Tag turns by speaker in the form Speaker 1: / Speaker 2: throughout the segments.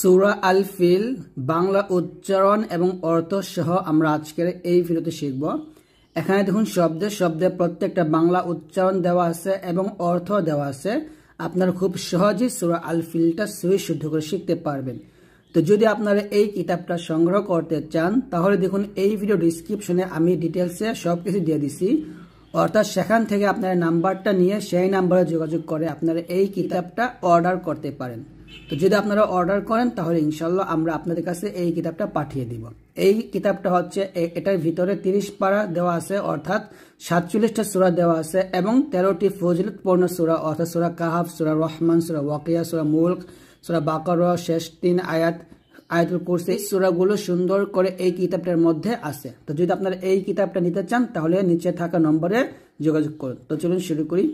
Speaker 1: সুরা আল ফিল বাংলা উচ্চারণ এবং অর্থ সহ আমরা আজকের এই ফিলতে শিখব এখানে দেখুন শব্দে শব্দে প্রত্যেকটা বাংলা উচ্চারণ দেওয়া আছে এবং অর্থ দেওয়া আছে আপনার খুব সহজেই সুরা আল ফিলটা সুই শুদ্ধ করে শিখতে পারবেন তো যদি আপনারা এই কিতাবটা সংগ্রহ করতে চান তাহলে দেখুন এই ভিডিও ডিসক্রিপশনে আমি ডিটেলসে সব কিছু দিয়ে দিছি অর্থাৎ সেখান থেকে আপনারা নাম্বারটা নিয়ে সেই নাম্বারে যোগাযোগ করে আপনারা এই কিতাবটা অর্ডার করতে পারেন তো যদি আপনারা অর্ডার করেন তাহলে ইনশাল্লাহ আমরা আপনাদের কাছে এই কিতাবটা পাঠিয়ে দিব এই কিতাবটা হচ্ছে এটার ভিতরে তিরিশ পারা দেওয়া আছে অর্থাৎ সাতচল্লিশটা সুরা দেওয়া আছে এবং তেরোটি ফজলতপূর্ণ সুরা অর্থাৎ সুরা কাহাব সুরা রহমান সুরা ওয়াকিয়া সুরা মুল্ক সুরা বাকর শেষ তিন আয়াত আয়াতুল কুরসি এই সুরাগুলো সুন্দর করে এই কিতাবটার মধ্যে আছে তো যদি আপনারা এই কিতাবটা নিতে চান তাহলে নিচে থাকা নম্বরে যোগাযোগ করুন তো চলুন শুরু করি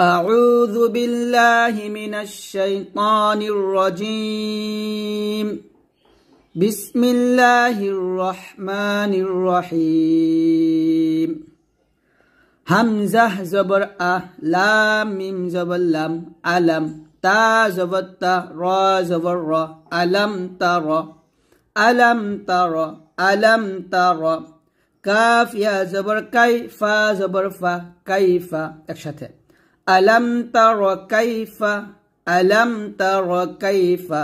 Speaker 1: أعوذ بالله من الشيطان الرجيم بسم الله الرحمن الرحيم همزه زبر أه لام ميم زبر لام ألم تا زبر تا را زبر را ألم ترى ألم ترى ألم ترى كاف يا زبر كيف زبر فا كيف أكشته ألم تر كيف ألم تر كيف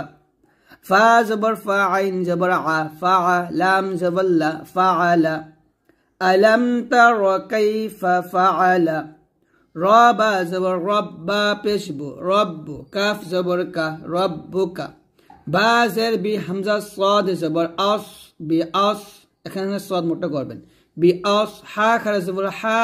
Speaker 1: فا زبر فاعين زبر ع فاع لام زبر لا فعل ألم تر كيف فعل رابا زبر ربا بيشبو رب كاف زبر كا ربك با زر بي حمزة صاد زبر أص بأص এখানে সদ মোটা করবেন বি অস হা খারা زبر হা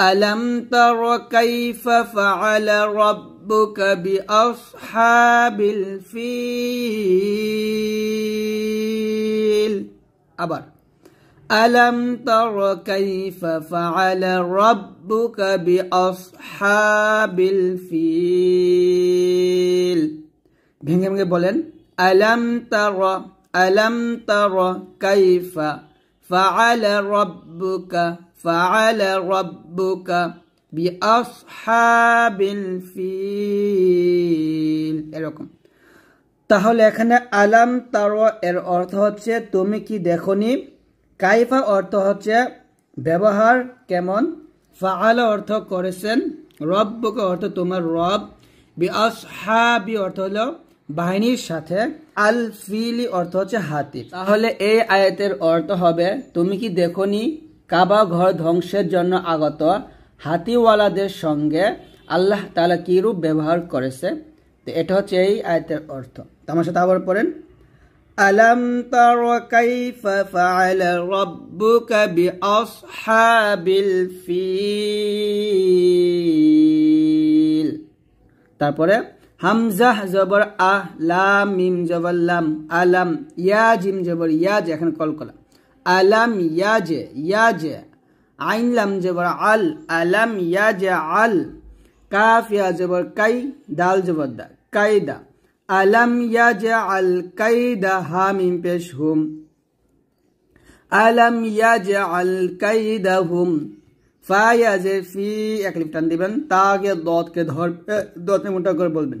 Speaker 1: ألم تر كيف فعل ربك بأصحاب الفيل أبر ألم تر كيف فعل ربك بأصحاب الفيل ভেঙে ভেঙে ألم تر ألم تر كيف فعل ربك فعل ربك بأصحاب الفيل এরকম তাহলে এখানে আলাম তার এর অর্থ হচ্ছে তুমি কি দেখনি কাইফা অর্থ হচ্ছে ব্যবহার কেমন ফাআল অর্থ করেছেন রব্বকে অর্থ তোমার রব বি আসহাবি অর্থ হলো বাহিনীর সাথে আল ফিলি অর্থ হচ্ছে হাতি তাহলে এই আয়াতের অর্থ হবে তুমি কি দেখনি কাবা ঘর ধ্বংসের জন্য আগত হাতিওয়ালাদের সঙ্গে আল্লাহ তালা কীরূপ ব্যবহার করেছে তো এটা হচ্ছে এই আয়তের অর্থ তোমার সাথে আবার পড়েন আলম তর কাইফ ফাআল রাব্বুকা বিআসহাবিল ফিল তারপরে হামজাহ জবর আহ লাম মিম জবর লাম আলম ইয়া জিম জবর ইয়া যে এখন কলকলা अलम यज यज आइन लम जबर अल अलम यज अल काफ या जबर कई दाल जबर जबरदा कैदा अलम यज अल कई कैदा हामिम पेश हुम अलम यज अल कई कैदा हुम फाय फी एक ফি এক লিফটান দিবেন के দতকে ধর দতে মোটা করে বলবেন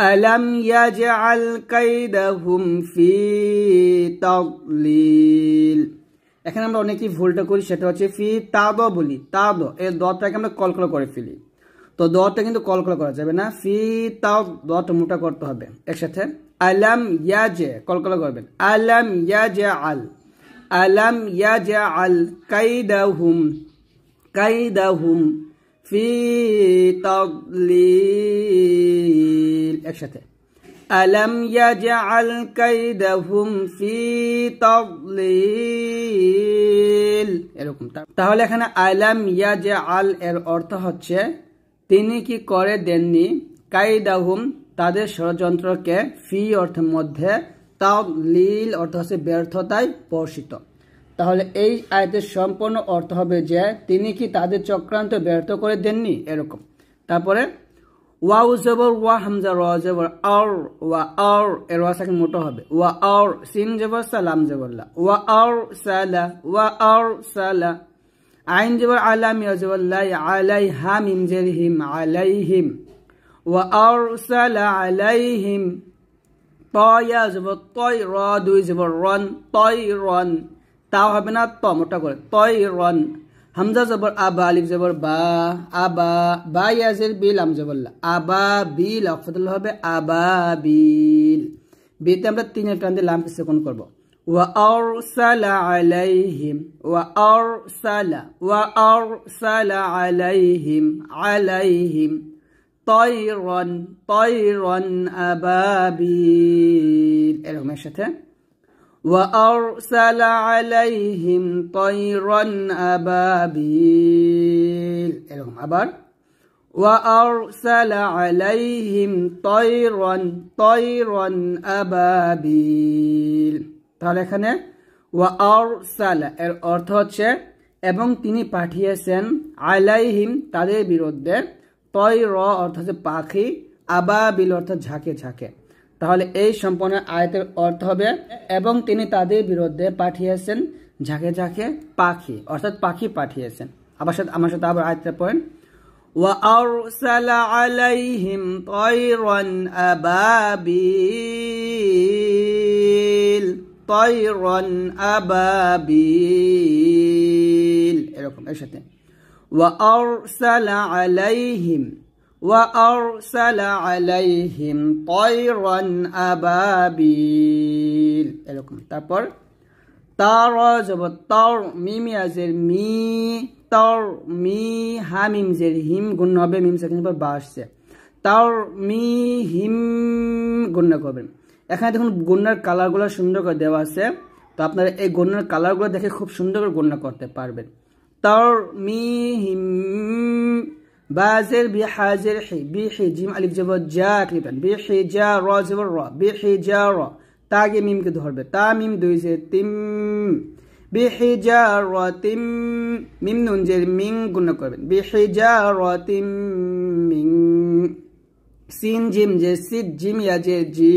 Speaker 1: ألم يجعل كيدهم في تضليل এখানে আমরা অনেকেই ভুলটা করি সেটা হচ্ছে ফি তাদ দ বলি তাদ এই দটাকে আমরা কলকল করে ফেলি তো দটা কিন্তু কলকল করা যাবে না ফি তাও দট মোটা করতে হবে একসাথে আলাম ইয়াজে কলকল করবেন আলাম ইয়াজে আল আলাম ইয়াজে আল কাইদাহুম কাইদাহুম في تضليل একসাথে ألم يجعل كيدهم في تضليل এরকম তাহলে এখানে আলাম ইয়াজআল এর অর্থ হচ্ছে তিনি কি করে দেননি কাইদাহুম তাদের ষড়যন্ত্রকে ফি অর্থের মধ্যে তাও লীল অর্থ হচ্ছে ব্যর্থতায় বর্ষিত তাহলে এই আয়াতের সম্পূর্ণ অর্থ হবে যে তিনি কি তাদের চক্রান্ত ব্যর্থ করে দেননি এরকম তারপরে ওয়া জবর ওয়া হামজা র জবর আউর ওয়া আউর এর ওয়া মোটো হবে ওয়া আর সিন জবর সালাম জবরলা ওয়া আর সালা ওয়া আর সালা আইন জবর আলাম ইয়াজবল্লাই আলাই হাম ইমজের হিম আলাইহিম ওয়া আর সালা আলাইহিম তয়া জবর তয় র দুই জবর রন তয় রন তাও হবে না ত মোটা করে তয় রন হামজা জবর আবা আলিফ জবর বা আবা বা ইয়াজির বিল আমজবল্লা আবা বিল অফদুল হবে আবা বিল বিতে আমরা তিন টান দিয়ে লাম কোন করবো ওয়া এরকমের সাথে وأرسل عليهم طيرا أبابيل এরকম আবার وأرسل عليهم طيرا طيرا أبابيل তাহলে এখানে ওয়ারসালা এর অর্থ হচ্ছে এবং তিনি পাঠিয়েছেন আলাইহিম তাদের বিরুদ্ধে তৈর অর্থ হচ্ছে পাখি আবাবিল অর্থ ঝাঁকে ঝাঁকে তাহলে এই সম্পূর্ণ আয়তের অর্থ হবে এবং তিনি তাদের বিরুদ্ধে পাঠিয়েছেন ঝাঁকে ঝাঁকে পাখি অর্থাৎ পাখি পাঠিয়েছেন আবার সাথে আমার সাথে আবার আয়াতটা পড়েন وأرسل عليهم طيرا أبابيل طيرا أبابيل এরকম এর সাথে وأرسل عليهم وأرسل عليهم طيرا أبابيل এরকম তারপর তার যাব তার মিম ইয়াজের মি তার মি হা মিম জের হিম গুণ হবে মিম সেখানে পর বা আসছে তার মি হিম গুণ করবেন এখানে দেখুন গুণার কালারগুলো সুন্দর করে দেওয়া আছে তো আপনারা এই গণ্যার কালারগুলো দেখে খুব সুন্দর করে গণ্য করতে পারবেন তার মি হিম بازر بحازر حي بحي جيم ألف جبر جا كليبان بحي جا را جبر را بحي جا را تاگه ميم কে ধরবে তা মিম দুই জে তিম বিহিজারাতিম মিম নুন জের মিং গুণনা করবেন বিহিজারাতিম মিং সিন জিম জে সিদ জিম ইয়া জে জি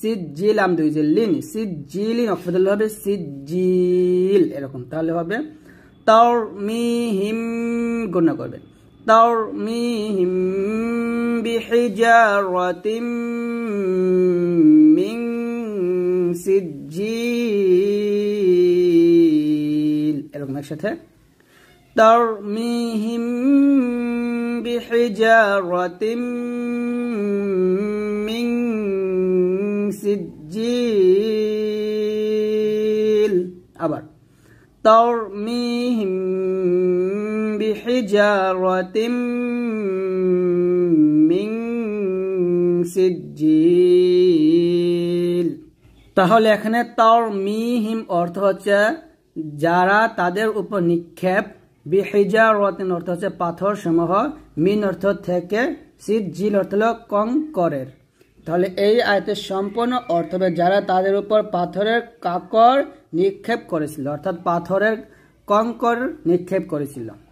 Speaker 1: সিদ জিলাম দুই জে লিন সিদ জিলিন অফদল হবে সিদ জিল এরকম তাহলে হবে তাওর মি হিম গুণনা করবেন ترميهم بحجارة من سجيل এরকম একসাথে ترميهم بحجارة من سجيل আবার ترميهم بحجارة من سجيل তাহলে এখানে তার মিহিম অর্থ হচ্ছে যারা তাদের উপর নিক্ষেপ বিহিজার রতিন অর্থ হচ্ছে পাথর সমূহ মিন অর্থ থেকে সিট জিল অর্থ হল কঙ্করের তাহলে এই আয়তের সম্পূর্ণ অর্থ হবে যারা তাদের উপর পাথরের কাকর নিক্ষেপ করেছিল অর্থাৎ পাথরের কঙ্কর নিক্ষেপ করেছিল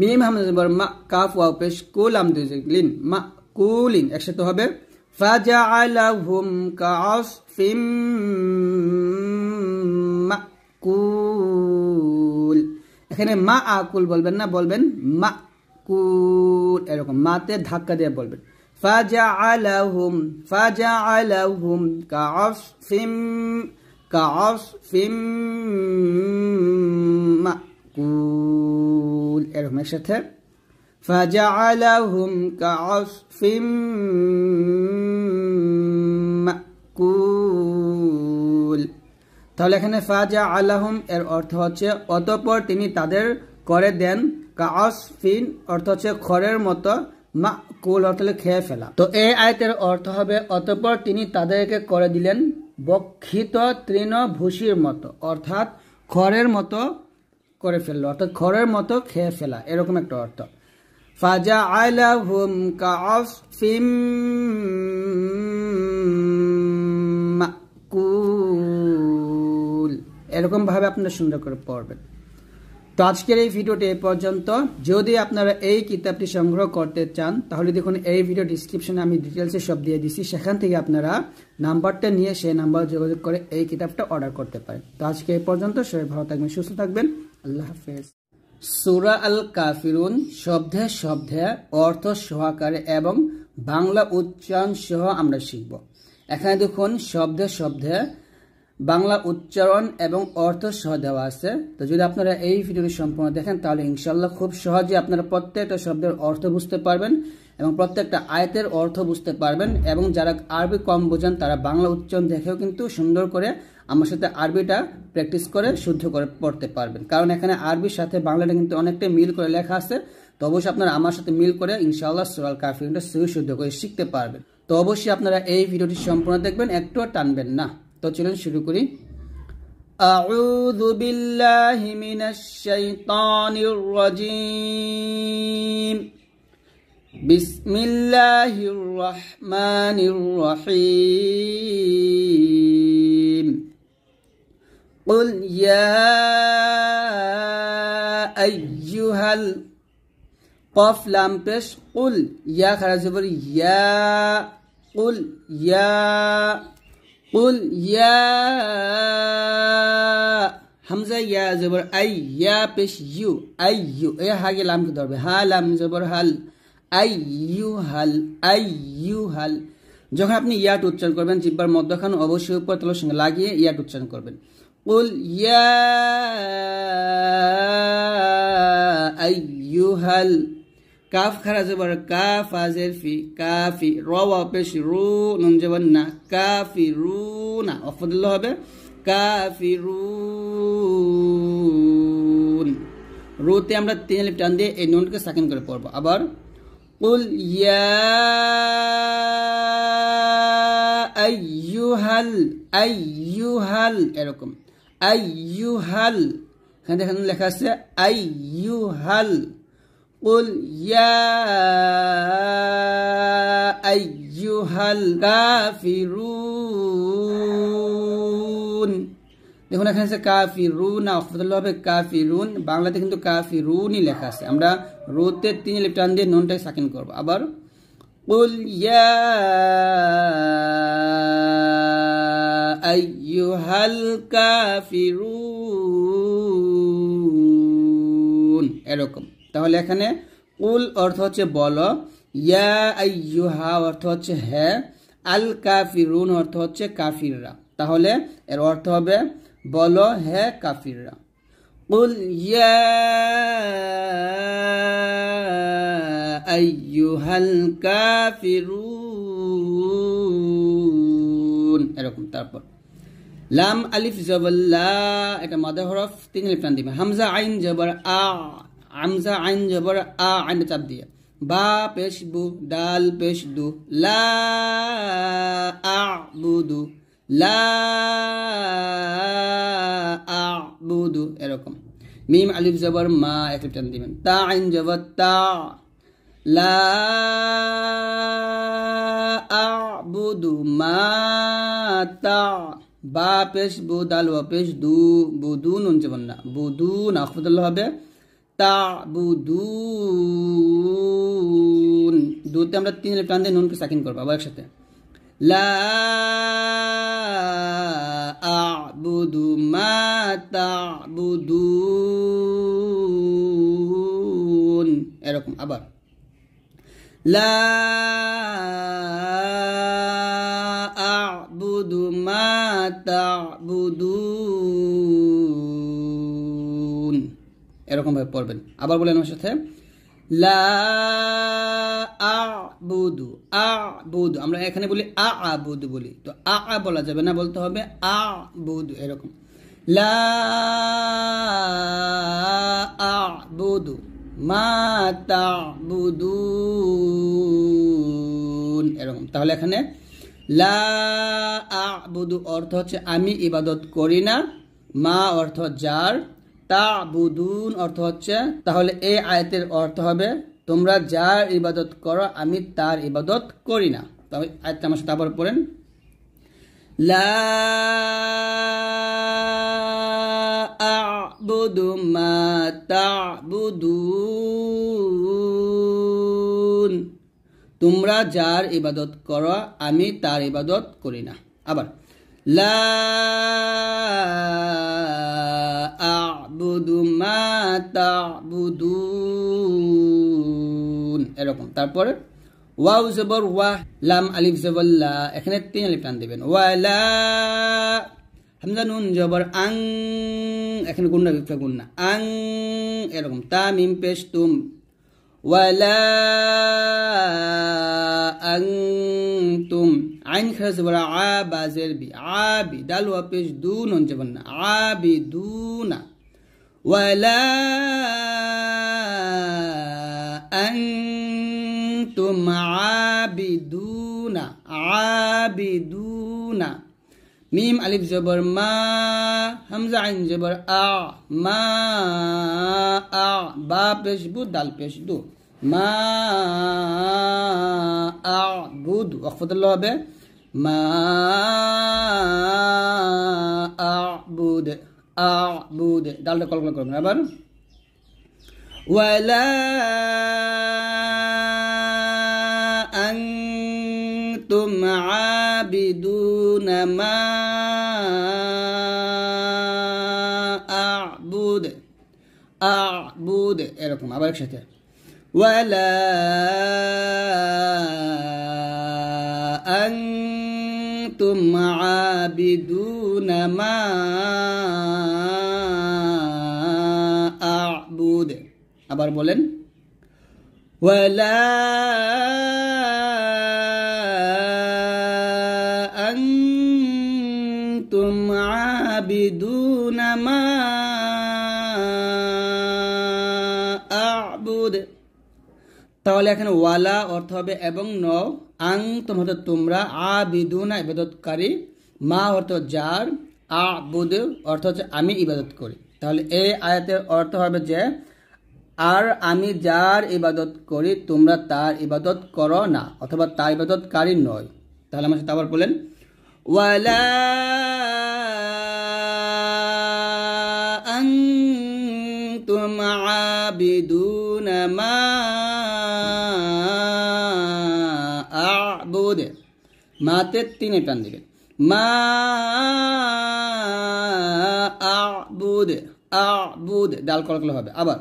Speaker 1: মিম হামজা জবর মা কাফ ওয়াও পেশ কুল আমদুজিলিন মা কুলিন একসাথে হবে ফাজাআলাহুম ফিম মাকুল এখানে মা আকুল বলবেন না বলবেন মা কুল এরকম মাতে ধাক্কা দিয়ে বলবেন ফাজাআলাহুম ফাজাআলাহুম কাআসফিম ফিম মা মাকুল এরকম একসাথে فجعلهم كعصف مأكول তাহলে এখানে ফাজা আলাহম এর অর্থ হচ্ছে অতপর তিনি তাদের করে দেন ফিন অর্থ হচ্ছে খড়ের মতো মা কুল অর্থ খেয়ে ফেলা তো এই আয়তের অর্থ হবে অতপর তিনি তাদেরকে করে দিলেন বক্ষিত তৃণভূষির মতো অর্থাৎ খড়ের মতো করে ফেললো অর্থাৎ খড়ের মতো খেয়ে ফেলা এরকম একটা অর্থ ফাজা আয়লা হুম কাফিম এরকমভাবে আপনারা সুন্দর করে পড়বেন তো আজকের এই ভিডিওটি এ পর্যন্ত যদি আপনারা এই কিতাবটি সংগ্রহ করতে চান তাহলে দেখুন এই ভিডিও ডিসক্রিপশনে আমি ডিটেলসে সব দিয়ে দিছি সেখান থেকে আপনারা নাম্বারটা নিয়ে সেই নাম্বার যোগাযোগ করে এই কিতাবটা অর্ডার করতে পারেন তো আজকে এই পর্যন্ত সবাই ভালো থাকবেন সুস্থ থাকবেন আল্লাহ হাফেজ সুরা আল কাফিরুন শব্দে শব্দে অর্থ সহকারে এবং বাংলা উচ্চারণ সহ আমরা শিখব এখানে দেখুন শব্দে শব্দে বাংলা উচ্চারণ এবং অর্থ সহ দেওয়া আছে তো যদি আপনারা এই ভিডিওটি সম্পূর্ণ দেখেন তাহলে ইনশাল্লাহ খুব সহজে আপনারা প্রত্যেকটা শব্দের অর্থ বুঝতে পারবেন এবং প্রত্যেকটা আয়তের অর্থ বুঝতে পারবেন এবং যারা আরবি কম বোঝান তারা বাংলা উচ্চারণ দেখেও কিন্তু সুন্দর করে আমার সাথে আরবিটা প্র্যাকটিস করে শুদ্ধ করে পড়তে পারবেন কারণ এখানে আরবির সাথে বাংলাটা কিন্তু অনেকটাই মিল করে লেখা আছে তো অবশ্যই আপনারা আমার সাথে মিল করে ইনশাআল্লাহ সুরাল কাফিনটা শুদ্ধ করে শিখতে পারবেন তো অবশ্যই আপনারা এই ভিডিওটি সম্পূর্ণ দেখবেন একটুও টানবেন না তো চলুন শুরু করি أعوذ بالله من بسم الله الرحمن الرحيم قل يا أيها القف لام بش قل يا خرج زبر يا قل يا قل يا همزة يا زبر أي يا بش يو أي يو أي حاجة لام كدور ها لام زبر هل أي يو هل أي يو هل যখন আপনি ইয়াট উচ্চারণ করবেন জিব্বার মধ্যখান অবশ্যই উপর তলের সঙ্গে লাগিয়ে ইয়াট উচ্চারণ করবেন قل يا أيها কাফ খারা জবর কাফ আজের ফি কাফি রওয়া পেশ রু নুন জবর না কাফি রু না অফদুল্ল হবে কাফি রু রুতে আমরা তিন লিপ টান দিয়ে এই নুনকে সেকেন্ড করে পড়বো আবার قل يا أيها أيها এরকম আই ইউ হাল এখানে দেখেন লেখা আছে আই ইউ হাল قل হাল দেখুন এখানে আছে কাফিরুন আফদুল্লাহ হবে কাফিরুন বাংলাতে কিন্তু কাফিরুনই লেখা আছে আমরা রোতে তিন লিপ্টান দিয়ে নুনটাই সাকিন করবো আবার قل يا أيها الكافرون এরকম তাহলে এখানে কুল অর্থ হচ্ছে বলো ইয়া আইয়ুহা অর্থ হচ্ছে হ্যাঁ আল কাফিরুন অর্থ হচ্ছে কাফিররা তাহলে এর অর্থ হবে বলো হ্যাঁ কাফিররা قل يا أيها الكافرون এরকম তারপর লাম আলিফ জবল্লা এটা মাদা হরফ তিন আলিফ টান দিবে হামজা আইন জবর আ হামজা আইন জবর আ আইন চাপ দিয়ে বা পেশ বু ডাল পেশ দু লা আ বুদু লা আবুদু এরকম মিম আলিফ জবর মা একটু টান দিবেন তা আইন জবর তা লা আবুদু মা তা বা পেশ বু দাল পেশ দু বুদু নুন জবর না বুদু না হবে তা বুদু দুতে আমরা তিন লিফ টান দিয়ে নুনকে সাকিন করবো আবার একসাথে لا أعبد ما تعبدون এরকম আবার لا أعبد ما تعبدون এরকম ভাবে পড়বেন আবার বলেন আমার সাথে লা আবুদু আমরা এখানে বলি আ বলি তো আ আ বলা যাবে না বলতে হবে আবুদু এরকম লা আবুদু মা এরকম তাহলে এখানে লা অর্থ হচ্ছে আমি ইবাদত করি না মা অর্থ যার তা বুদুন অর্থ হচ্ছে তাহলে এই আয়তের অর্থ হবে তোমরা যার ইবাদত করো আমি তার ইবাদত করি না তবে আয়াতটা আমার সাথে আবার পড়েন লা তোমরা যার ইবাদত করো আমি তার ইবাদত করি না আবার لا أعبد ما تعبدون এরকম তারপরে ওয়াও জবর ওয়াহ লাম আলিফ জবর লা এখানে তিন আলিফ টান দিবেন লা হামজা নুন জবর আং এখানে গুন্না বিপ্লা গুন্না আং এরকম তামিম পেশ তুম ولا أنتم عين خز عابا عاب عابي دلو بيش دون جبنا عابي دون ولا أنتم عابي دون ميم ألف جبر ما همزة عين جبر أع ما أع باب بيش بو دل بيش دو মা আবুদ অকফতুল্লাহ হবে মা আবুদ আবুদ ডালটা কল্পনা করবেন আবার ওয়ালা আনতুম আবিদুনা মা আবুদ আবুদ এরকম আবার একসাথে ولا أنتم عابدون ما أعبد أبار بولن ولا أنتم عابدون ما أعبد তাহলে এখানে ওয়ালা অর্থ হবে এবং ন আং তোমার তোমরা আ বিদুনা ইবাদতকারী মা অর্থ যার আ বুদ অর্থ হচ্ছে আমি ইবাদত করি তাহলে এই আয়াতের অর্থ হবে যে আর আমি যার ইবাদত করি তোমরা তার ইবাদত করো না অথবা তার ইবাদতকারী নয় তাহলে আমার সাথে আবার বলেন ওয়ালা আং তুম আবিদুনা মা মাতে তিন টান দিবেন মা আবুদ আবুদ ডাল কলকলে হবে আবার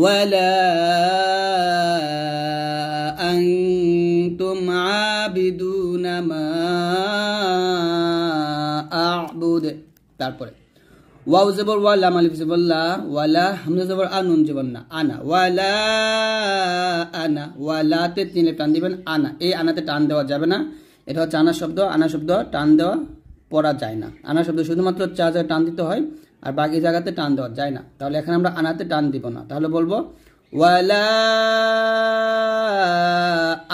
Speaker 1: ওয়ালা আনতুম আবিদুনা মা আবুদ তারপরে ওয়াও জবর ওয়ালা লাম আলিফ জবর লা ওয়ালা হামজা জবর আনুন নুন জবর না আনা ওয়ালা আনা ওয়ালাতে তিনে টান দিবেন আনা এই আনাতে টান দেওয়া যাবে না এটা হচ্ছে আনা শব্দ আনা শব্দ টান দেওয়া পড়া যায় না আনা শব্দ শুধুমাত্র চা জায়গায় টান দিতে হয় আর বাকি জায়গাতে টান দেওয়া যায় না তাহলে এখানে আমরা আনাতে টান দিব না তাহলে বলবো ওয়ালা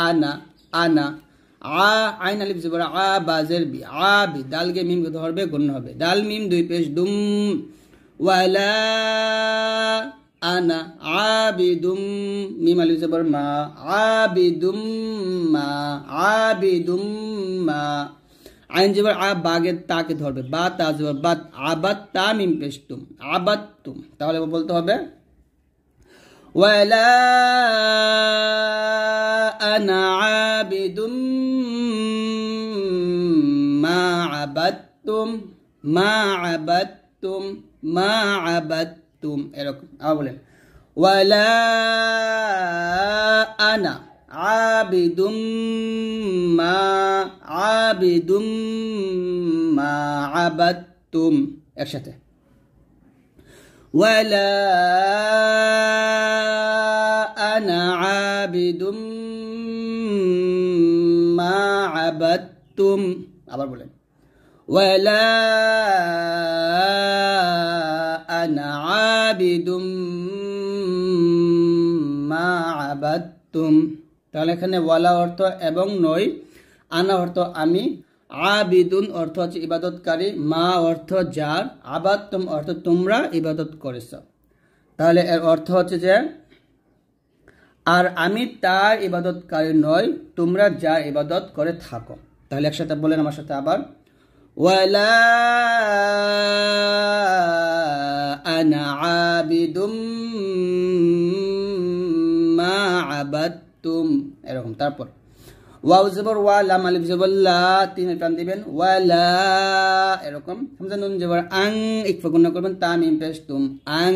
Speaker 1: আনা আনা আ আইন আলিফ জবর আ বাজের জের বি আ বি ডালকে মিমকে ধরবে গণ্য হবে ডাল মিম দুই পেশ দুম ওয়ালা আনা আবিদুম মিম আলিফ জবর মা আবিদুম মা আবিদুম মা আইন জবর আ বাগে তাকে ধরবে বা তা জবর বাত আবাত তা মিম পেশ তুম আবাত তুম তাহলে বলতে হবে ولا أنا عابد ما عبدتم ما عبدتم ما عبدتم إيه أولا ولا أنا عابد ما عابد ما عبدتم একসাথে ولا أنا عابد ما عبدتم আবার বলেন ولا أنا عابد ما عبدتم তাহলে এখানে ওয়ালা অর্থ এবং নই আনা অর্থ আমি আবিদুন অর্থ হচ্ছে ইবাদতকারী মা অর্থ যার আবাদ তুম অর্থ তোমরা ইবাদত করেছ তাহলে এর অর্থ হচ্ছে যে আর আমি তার ইবাদতকারী নই তোমরা যা ইবাদত করে থাকো তাহলে একসাথে বলেন আমার সাথে আবার ওয়ালা আবিদুম মা আবাদ তুম এরকম তারপর ওয়াউ জবর ওয়া লাম আলিফ জবর লা তিন টান দিবেন ওয়া লা এরকম হামজা নুন জবর আং এক ফগুন করবেন তাম পেশ তুম আং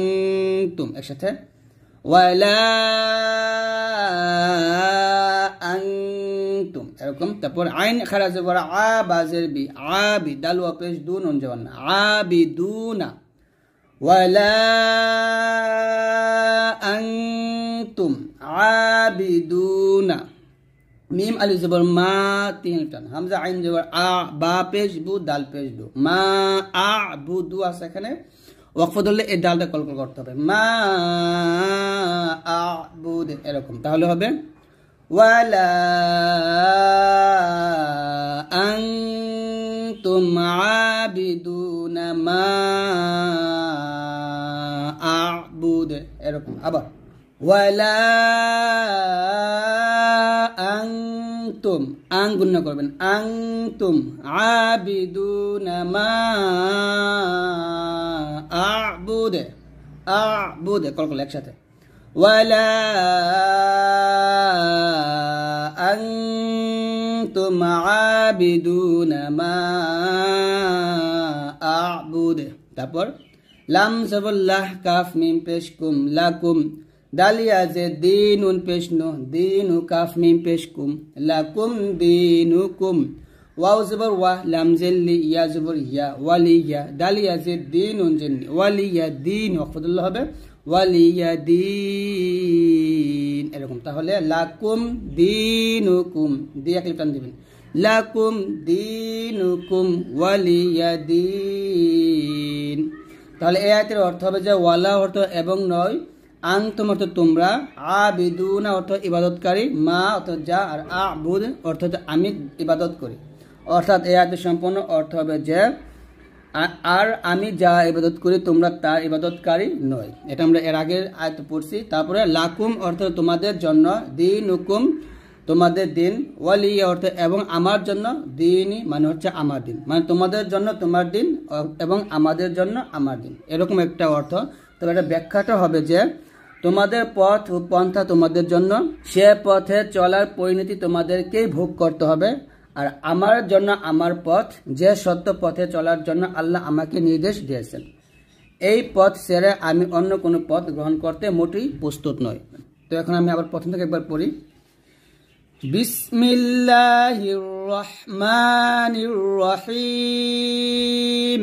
Speaker 1: তুম একসাথে লা আং তুম এরকম তারপর আইন খারা জবর আ বাজের বি আ বি দাল পেশ দু নুন জবর আ বি দু না বি أنتم না মিম আলি জবর মা তিন টান হামজা আইন জবর আ বা পেশ বু ডাল পেশ দু মা আ বু দু আছে এখানে ওয়াকফ ধরলে এই ডালটা কল কল করতে হবে মা আ বু এরকম তাহলে হবে ওয়ালা আং তুম আবিদুনা মা আ এরকম আবার ওয়ালা আং তুম আং গুণ্য করবেন আং তুম আবিদুনা মা আবুদে আবুদে কল করলে একসাথে ওয়ালা আং তুম আবিদুনা মা আবুদে তারপর লাম সবুল্লাহ কাফ মিম পেশ কুম লাকুম ডালিয়া যে দিন উন পেশ নো দিন উ লাকুম দিন কুম ওয়াও জবর ওয়া লাম ইয়া জবর ইয়া ওয়ালি ইয়া ডালিয়া যে দিন উন ওয়ালি ইয়া দিন ওয়াকফদুল্লাহ হবে ওয়ালি ইয়া দিন এরকম তাহলে লাকুম দিন উ কুম দিয়ে তাহলে এই আয়াতের অর্থ হবে যে ওয়ালা অর্থ এবং নয় আন্তম অর্থ তোমরা আবিদুনা অর্থ ইবাদতকারী মা অর্থাৎ যা আর আবুদ অর্থ আমি ইবাদত করি অর্থাৎ এই আয়াতের সম্পূর্ণ অর্থ হবে যে আর আমি যা ইবাদত করি তোমরা তা ইবাদতকারী নয় এটা আমরা এর আগের আয়ত পড়ছি তারপরে লাকুম অর্থ তোমাদের জন্য দিন হুকুম তোমাদের দিন ওয়ালি অর্থ এবং আমার জন্য দিনই মানে হচ্ছে আমার দিন মানে তোমাদের জন্য তোমার দিন এবং আমাদের জন্য আমার দিন এরকম একটা অর্থ তবে এটা ব্যাখ্যাটা হবে যে তোমাদের পথ ও পন্থা তোমাদের জন্য সে পথে চলার পরিণতি তোমাদেরকেই ভোগ করতে হবে আর আমার জন্য আমার পথ যে সত্য পথে চলার জন্য আল্লাহ আমাকে নির্দেশ দিয়েছেন এই পথ সেরে আমি অন্য কোনো পথ গ্রহণ করতে মোটেই প্রস্তুত নই তো এখন আমি আবার প্রথম থেকে একবার পড়ি বিসমিল্লাহ রহমান রহিম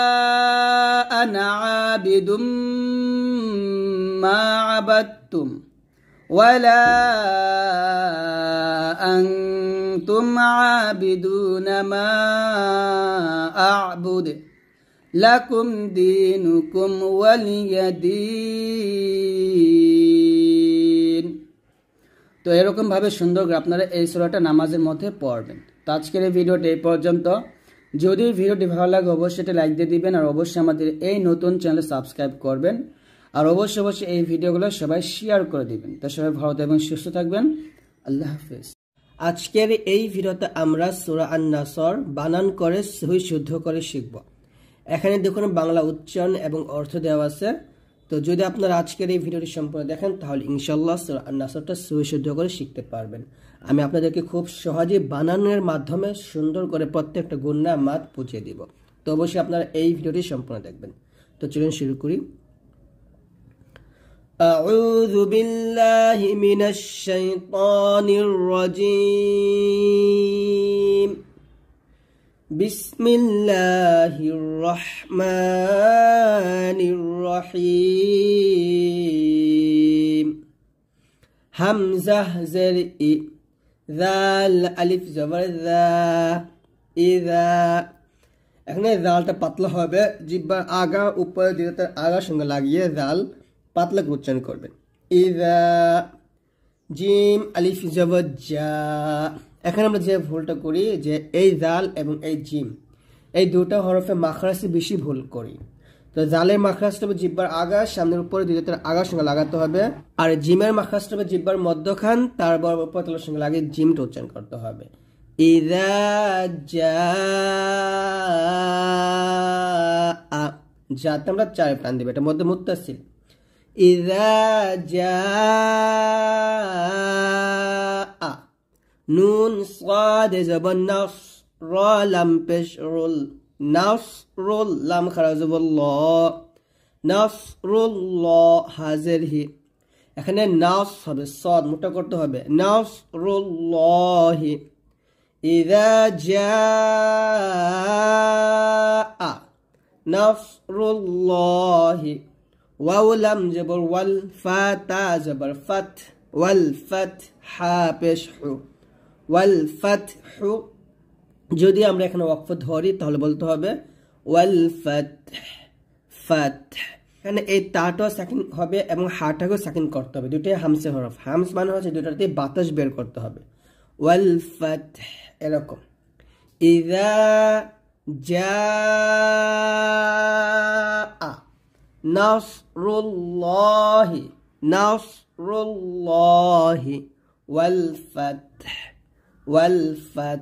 Speaker 1: عبد ما عبدتم ولا أنتم عابدون ما أعبد তো সুন্দর করে আপনারা এই সুরাটা নামাজের মধ্যে পড়বেন তো আজকের এই ভিডিওটা এই পর্যন্ত যদি ভিডিওটি ভালো লাগে অবশ্যই এটা লাইক দিয়ে দিবেন আর অবশ্যই আমাদের এই নতুন চ্যানেল সাবস্ক্রাইব করবেন আর অবশ্যই অবশ্যই এই ভিডিওগুলো সবাই শেয়ার করে দিবেন তা সবাই ভালো এবং সুস্থ থাকবেন আল্লাহ হাফিজ আজকের এই ভিডিওতে আমরা সুরা আন্নাসর বানান করে সহি শুদ্ধ করে শিখব এখানে দেখুন বাংলা উচ্চারণ এবং অর্থ দেওয়া আছে তো যদি আপনারা আজকের এই ভিডিওটি সম্পূর্ণ দেখেন তাহলে ইনশাল্লাহ সুরা আন্নাসরটা সহি শুদ্ধ করে শিখতে পারবেন আমি আপনাদেরকে খুব সহজে বানানের মাধ্যমে সুন্দর করে প্রত্যেকটা গুন্না মাত বুঝিয়ে দিব তো অবশ্যই আপনারা এই ভিডিওটি সম্পূর্ণ দেখবেন তো চলুন শুরু করি أعوذ بالله من الشيطان الرجيم بسم الله الرحمن الرحيم همزه زرئ জাল আলিফ জবর জা ইজা এখানে জালটা পাতলা হবে জিব্বার আগা উপরে দিকে তার আগার সঙ্গে লাগিয়ে জাল পাতলা উচ্চারণ করবে ইজা জিম আলিফ জবর এখানে আমরা যে ভুলটা করি যে এই জাল এবং এই জিম এই দুটা হরফে মাখরাসি বেশি ভুল করি তো জালের মাখরাজটা হবে জিব্বার আগা সামনের উপরে দুই দাঁতের আগার সঙ্গে লাগাতে হবে আর জিমের মাখরাজটা হবে জিব্বার মধ্যখান তার বরাবর পতলার সঙ্গে লাগিয়ে জিমটা উচ্চারণ করতে হবে ইদা জা যাতে আমরা চার প্রাণ দেবে এটা মধ্যে মুত্তাসিল ইদা জা নুন সাদ জবর নফস র লাম পেশ রোল نصر لام خرازب الله نصر الله হাজের হি এখানে নাস হবে সদ মোটা করতে হবে নাসরুল্লাহি ইযা জাআ নাসরুল্লাহি ওয়াও লাম জবর ওয়াল ফাতা জবর ফাত ওয়াল ফাতহা পেশ হু ওয়াল ফাতহু যদি আমরা এখানে ওয়াকফ ধরি তাহলে বলতে হবে ওয়াল ফাত এখানে এই তাটাও সেকেন্ড হবে এবং হাটাকেও সেকেন্ড করতে হবে দুটোই হামসে হরফ হামস মানে হচ্ছে দুটাতে বাতাস বের করতে হবে ওয়াল ফাত এরকম ইদা যা নাসরুল্লাহি নাসরুল্লাহি ওয়াল ফাত ওয়াল ফাত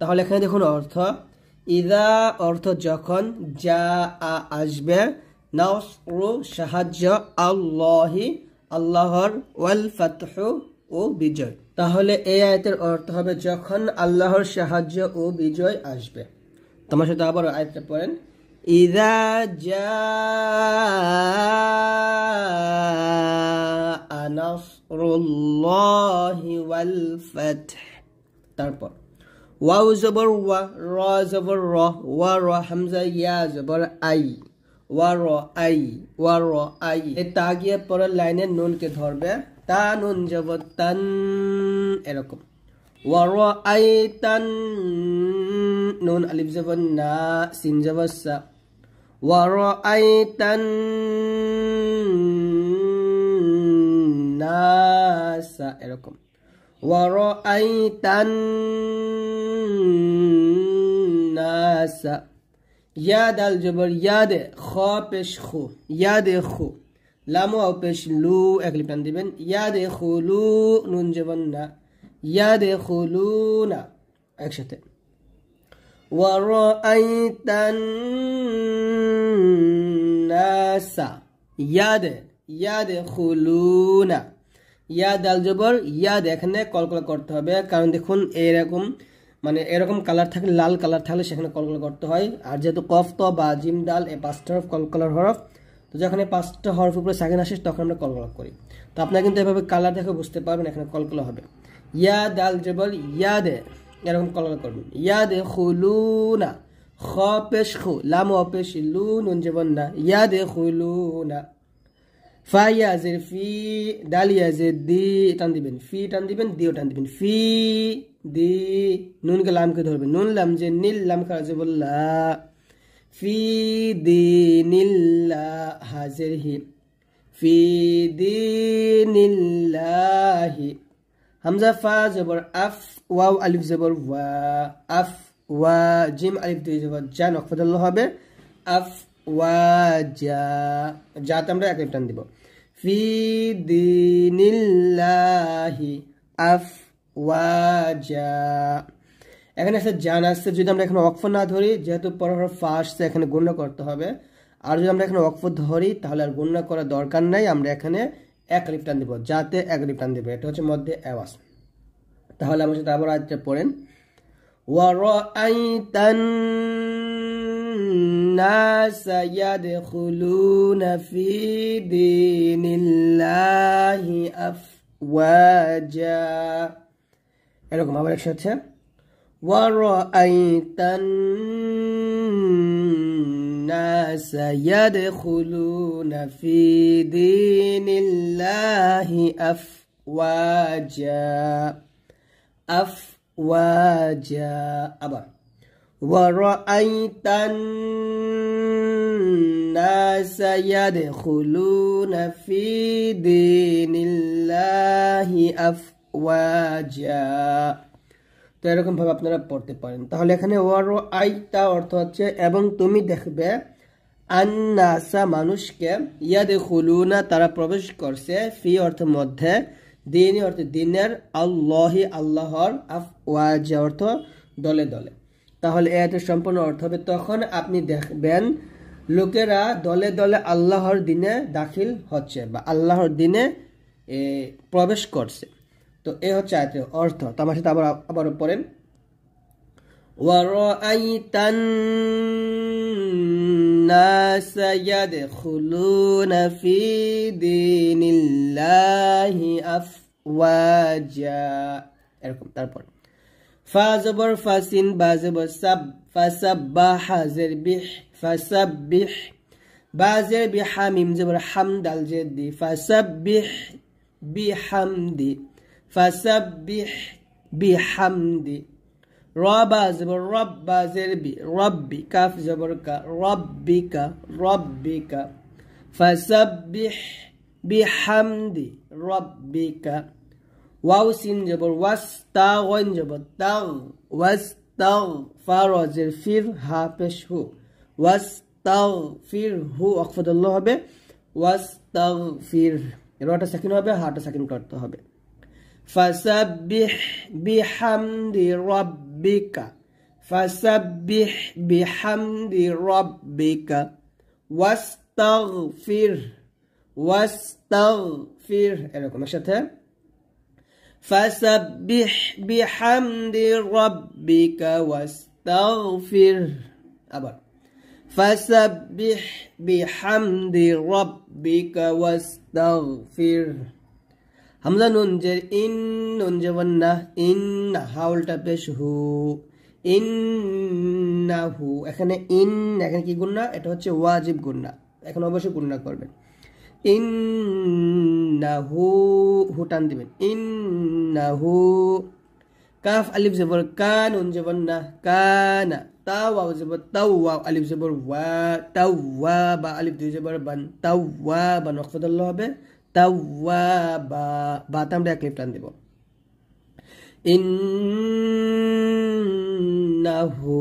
Speaker 1: তাহলে এখানে দেখুন অর্থ ইদা অর্থ যখন যা আ আসবে নাসরু সাহায্য আল্লাহি আল্লাহর ওয়াল ফাতহ ও বিজয় তাহলে এই আয়তের অর্থ হবে যখন আল্লাহর সাহায্য ও বিজয় আসবে তোমার সাথে আবার আয়তটা পড়েন ইদা যা নাসরুল্লাহি ওয়াল ফাতহ তারপর واو زبر و را زبر را و را حمزه یا زبر ای و را ای و را ای تاگیه پر لائنه نون که دھار بیا تا نون جب تن ایرکم و را ای تن نون علیب زبا نا سین جب سا و را ای تن ناسا ایرکم ورأيت الناس یاد الجبر یاد خوا پیش خو یاد خو لامو او پیش لو اگلی پن دیبن یاد خولو نون جبن نا یاد خولونا اکشته ورأيت الناس یاد یاد خولونا ইয়া দাল জবর ইয়াদ এখানে কলকলা করতে হবে কারণ দেখুন এরকম মানে এরকম কালার থাকলে লাল কালার থাকলে সেখানে কলকলা করতে হয় আর যেহেতু কফ তো বা জিম ডাল এ পাঁচটা হরফ কলকলার হরফ তো যখন এই পাঁচটা হরফ উপরে সেকেন্ড আসিস তখন আমরা কলকলা করি তো আপনারা কিন্তু এভাবে কালার দেখে বুঝতে পারবেন এখানে কলকলা হবে ইয়া দাল জবল ইয়াদে এরকম কলকলা করবেন ইয়াদে না খ পেশ খু লাম অপেশ লু নুন জবন না ইয়াদে না ফাইয়াজের ফি ডালিয়াজের দি টান দিবেন ফি টান দিবেন দিও টান দিবেন ফি দি নুনকে লামকে ধরবেন নুন লাম যে নীল লাম খারাজে বললা ফি দি নীল্লা হাজের হি ফি দি নীল্লাহি হামজা ফা জবর আফ ওয়াও আলিফ জবর ওয়া আফ ওয়া জিম আলিফ দুই জবর যা নকফদুল্লাহ হবে আফ ওয়াজা যাতে আমরা এক টান দিব ফি দিনিল্লাহি আফ ওয়াজা এখানে আছে জান আসছে যদি আমরা এখানে অক্ষ না ধরি যেহেতু পর ফা এখানে গণ্য করতে হবে আর যদি আমরা এখানে অক্ষ ধরি তাহলে আর গণ্য করার দরকার নাই আমরা এখানে এক লিপ টান যাতে এক লিপ টান এটা হচ্ছে মধ্যে আওয়াজ তাহলে আমার সাথে আবার আজকে পড়েন ওয়ার আই الناس يدخلون في دين الله أفواجا ورأيت الناس يدخلون في دين الله أفواجا أفواجا أبا ورأيت الناس يدخلون في دين الله أفواجا তো এরকম ভাবে আপনারা পড়তে পারেন তাহলে এখানে ওয়ার আইতা অর্থ হচ্ছে এবং তুমি দেখবে আন্নাসা মানুষকে ইয়াদে খুলুনা তারা প্রবেশ করছে ফি অর্থ মধ্যে দিন অর্থ দিনের আল্লাহি আল্লাহর আফ আফওয়াজা অর্থ দলে দলে তাহলে এ সম্পূর্ণ অর্থ হবে তখন আপনি দেখবেন লোকেরা দলে দলে আল্লাহর দিনে দাখিল হচ্ছে বা আল্লাহর দিনে প্রবেশ করছে তো এ হচ্ছে আয়াতের অর্থ তোমার সাথে আবার আবার পড়েন এরকম তারপর فازبر فاسين بازبر با زبر سب فسبح زربح فسبح با زربح حميم زبر حمد الجدي فسبح بحمدي فسبح بحمدي رب زبر رب بازر زربي ربي كاف زبر كا ربك ربك فسبح بحمد ربك ওয়াও সিন জবর ওয়াস তাগন যাব তাগ ওয়াস তাগ ফা রজের ফির হা পেশ হু ওয়াস তাগ ফির হু অকফদুল্ল হবে ওয়াস তাগ ফির রটা সাকিন হবে হাটা সাকিন করতে হবে فسبح بحمد ربك فسبح بحمد ربك واستغفر واستغفر এরকম সাথে فسبح بحمد ربك واستغفر আবার فسبح بحمد ربك واستغفر হামজা নুন জের ইন নুন জবন না ইন হাউলটা পেশ হু ইন্নাহু এখানে ইন এখানে কি গুণনা এটা হচ্ছে ওয়াজিব গুণনা এখন অবশ্যই গুণনা করবেন ইন্নাহু হু টান দিবেন ইন্নাহু কাফ আলিফ জবর কা নুন জবর না কানা তা ওয়াও জবর তাও ওয়াও আলিফ জবর ওয়া তাও ওয়া বা আলিফ দুই জবর বান তাও ওয়া বা নকফদল্লা হবে তাও ওয়া বা বা তা এক লিফ টান দেব ইন্নাহু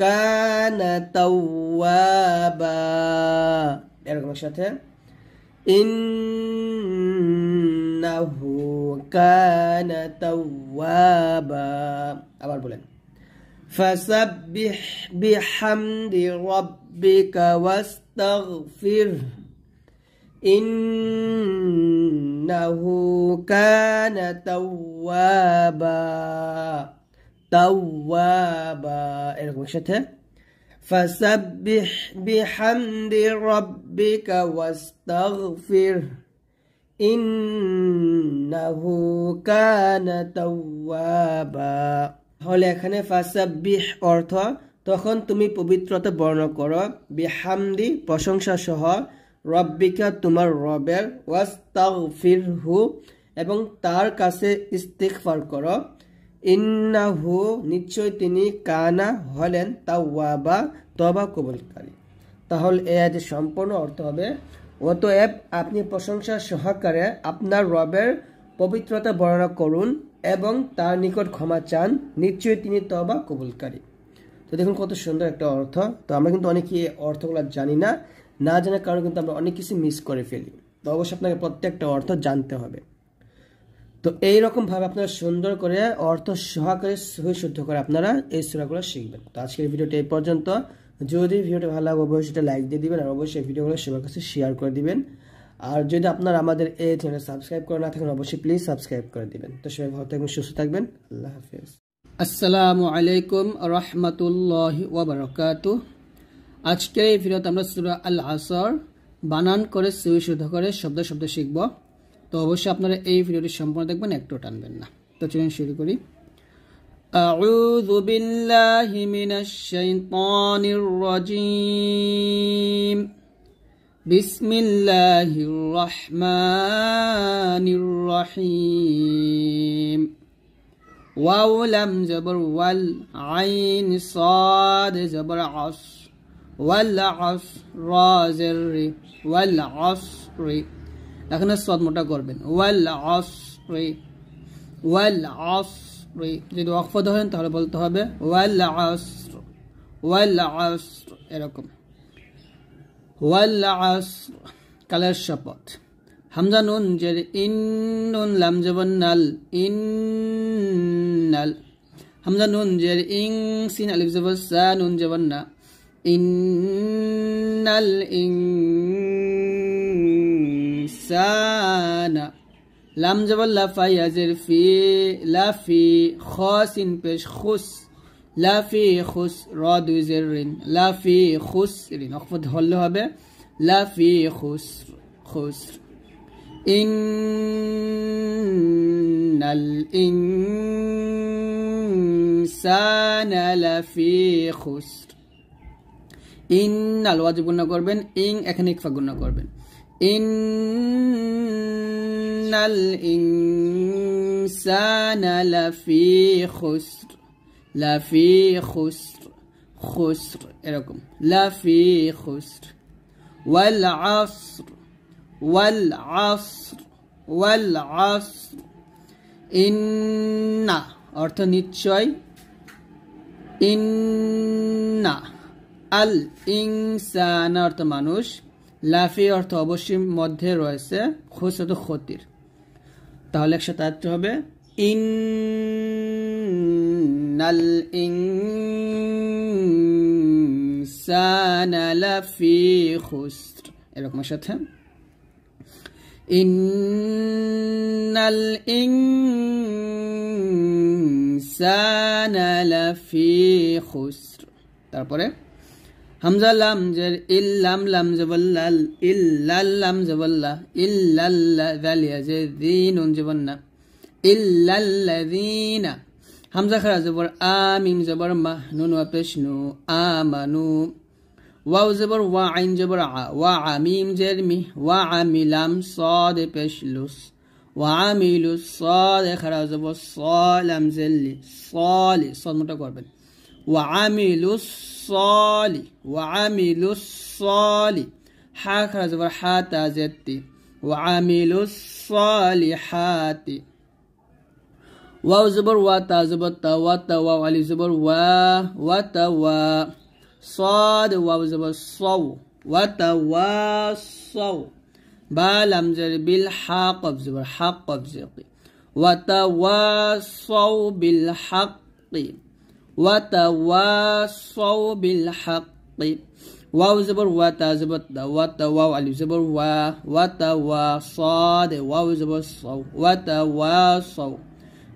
Speaker 1: কানা বা এরকম সাথে إنه كان توابا أبار بولن فسبح بحمد ربك واستغفره إنه كان توابا توابا এরকম فسبح بحمد ربك ربك واستغفر ইন্নাহু কানা তাওয়াবা হলে এখানে ফাসাব্বিহ অর্থ তখন তুমি পবিত্রতা বর্ণ করো বিহামদি প্রশংসা সহ রব্বিকা তোমার রবের ওয়াস্তাগফিরহু এবং তার কাছে ইস্তিগফার করো ইন্নাহু নিশ্চয় তিনি কানা হলেন তাওয়াবা তবা কবুলকারী তাহলে এ আয়াতের সম্পূর্ণ অর্থ হবে অতএব আপনি প্রশংসা সহকারে আপনার রবের পবিত্রতা বর্ণনা করুন এবং তার নিকট ক্ষমা চান নিশ্চয়ই তিনি তবা কবুলকারী তো দেখুন কত সুন্দর একটা অর্থ তো আমরা কিন্তু অনেকে এই অর্থগুলো জানি না না জানার কারণে কিন্তু আমরা অনেক কিছু মিস করে ফেলি তো অবশ্যই আপনাকে প্রত্যেকটা অর্থ জানতে হবে তো এইরকমভাবে আপনারা সুন্দর করে অর্থ সহকারে সহি শুদ্ধ করে আপনারা এই সুরাগুলো শিখবেন তো আজকের ভিডিওটি এই পর্যন্ত যদি ভিডিওটা ভালো লাগে অবশ্যই সেটা লাইক দিয়ে দিবেন আর অবশ্যই ভিডিওগুলো সবার কাছে শেয়ার করে দিবেন আর যদি আপনারা আমাদের এই চ্যানেল সাবস্ক্রাইব করে না থাকেন অবশ্যই প্লিজ সাবস্ক্রাইব করে দিবেন তো সবাই ভালো থাকবেন সুস্থ থাকবেন আল্লাহ হাফিজ আসসালামু আলাইকুম রহমতুল্লাহ ওবরকাত আজকের এই ভিডিওতে আমরা সুরা আল আসর বানান করে সুই শুদ্ধ করে শব্দ শব্দ শিখব তো অবশ্যই আপনারা এই ভিডিওটি সম্পূর্ণ দেখবেন একটু টানবেন না তো চলুন শুরু করি أعوذ بالله من الشيطان الرجيم بسم الله الرحمن الرحيم واو لم زبر والعين صاد زبر عص والعصر رازر والعصر لكن الصاد مرة قربين والعصر والعصر যদি ওয়াকফ ধরেন তাহলে বলতে হবে ওয়াল আসর এরকম ওয়াল কালের শপথ হামজা নুন জের ইন নুন লাম জবন নাল ইন নাল হামজা নুন জের ইং সিন আলিফ জবর সা নুন জবন না ইন্নাল লাম জবর লাফা ইয়াজের ফি লাফি খস ইন পেশ খুস লাফি খুস র দুই জের ঋণ লাফি খুস ঋণ অকপদ হল্লে হবে লাফি খুস খুস إن الإنسان لفي خسر ইন আলওয়াজ গুণা করবেন ইং এখানে ইকফা গুণা করবেন إن الإنسان لفي خسر لفي خسر خسر إلكم لفي خسر والعصر والعصر والعصر إن أرتنيت شوي ইন্না الإنسان ইনসান লাফি অর্থ অবশ্যই মধ্যে রয়েছে খোসাদ ক্ষতির তাহলে একসাথে আঁকতে হবে ইন নাল ইং লাফি খুসর এরকম সাথে ইন্নাল ইনসানা লাফি খুসর তারপরে همزة لام جر إل لام زبلا إلا لام زبلا إلا ذالي يزر ذين زبنا إلا الذين همزة خرا زبر آمين زبر ما نون وبشنو آمنو واو زبر وعين زبر ع وعميم زرمي وعملام صاد بشلوس وعملوا صاد خرا زبر صالم زلي صالي صاد متى وعملوا الصالح وعملوا الصالح حاك زبر حاتا زتي وعملوا الصالحات واو زبر واتا زبر تا واتا واو علي زبر وا واتا وا صاد واو زبر صو واتا وا صو با زر بالحق زبر حق بزقي وتواصوا بالحق وتواصوا بالحق واو زبر وتا زبر وتا واو علي زبر وا صاد واو زبر صو وا صو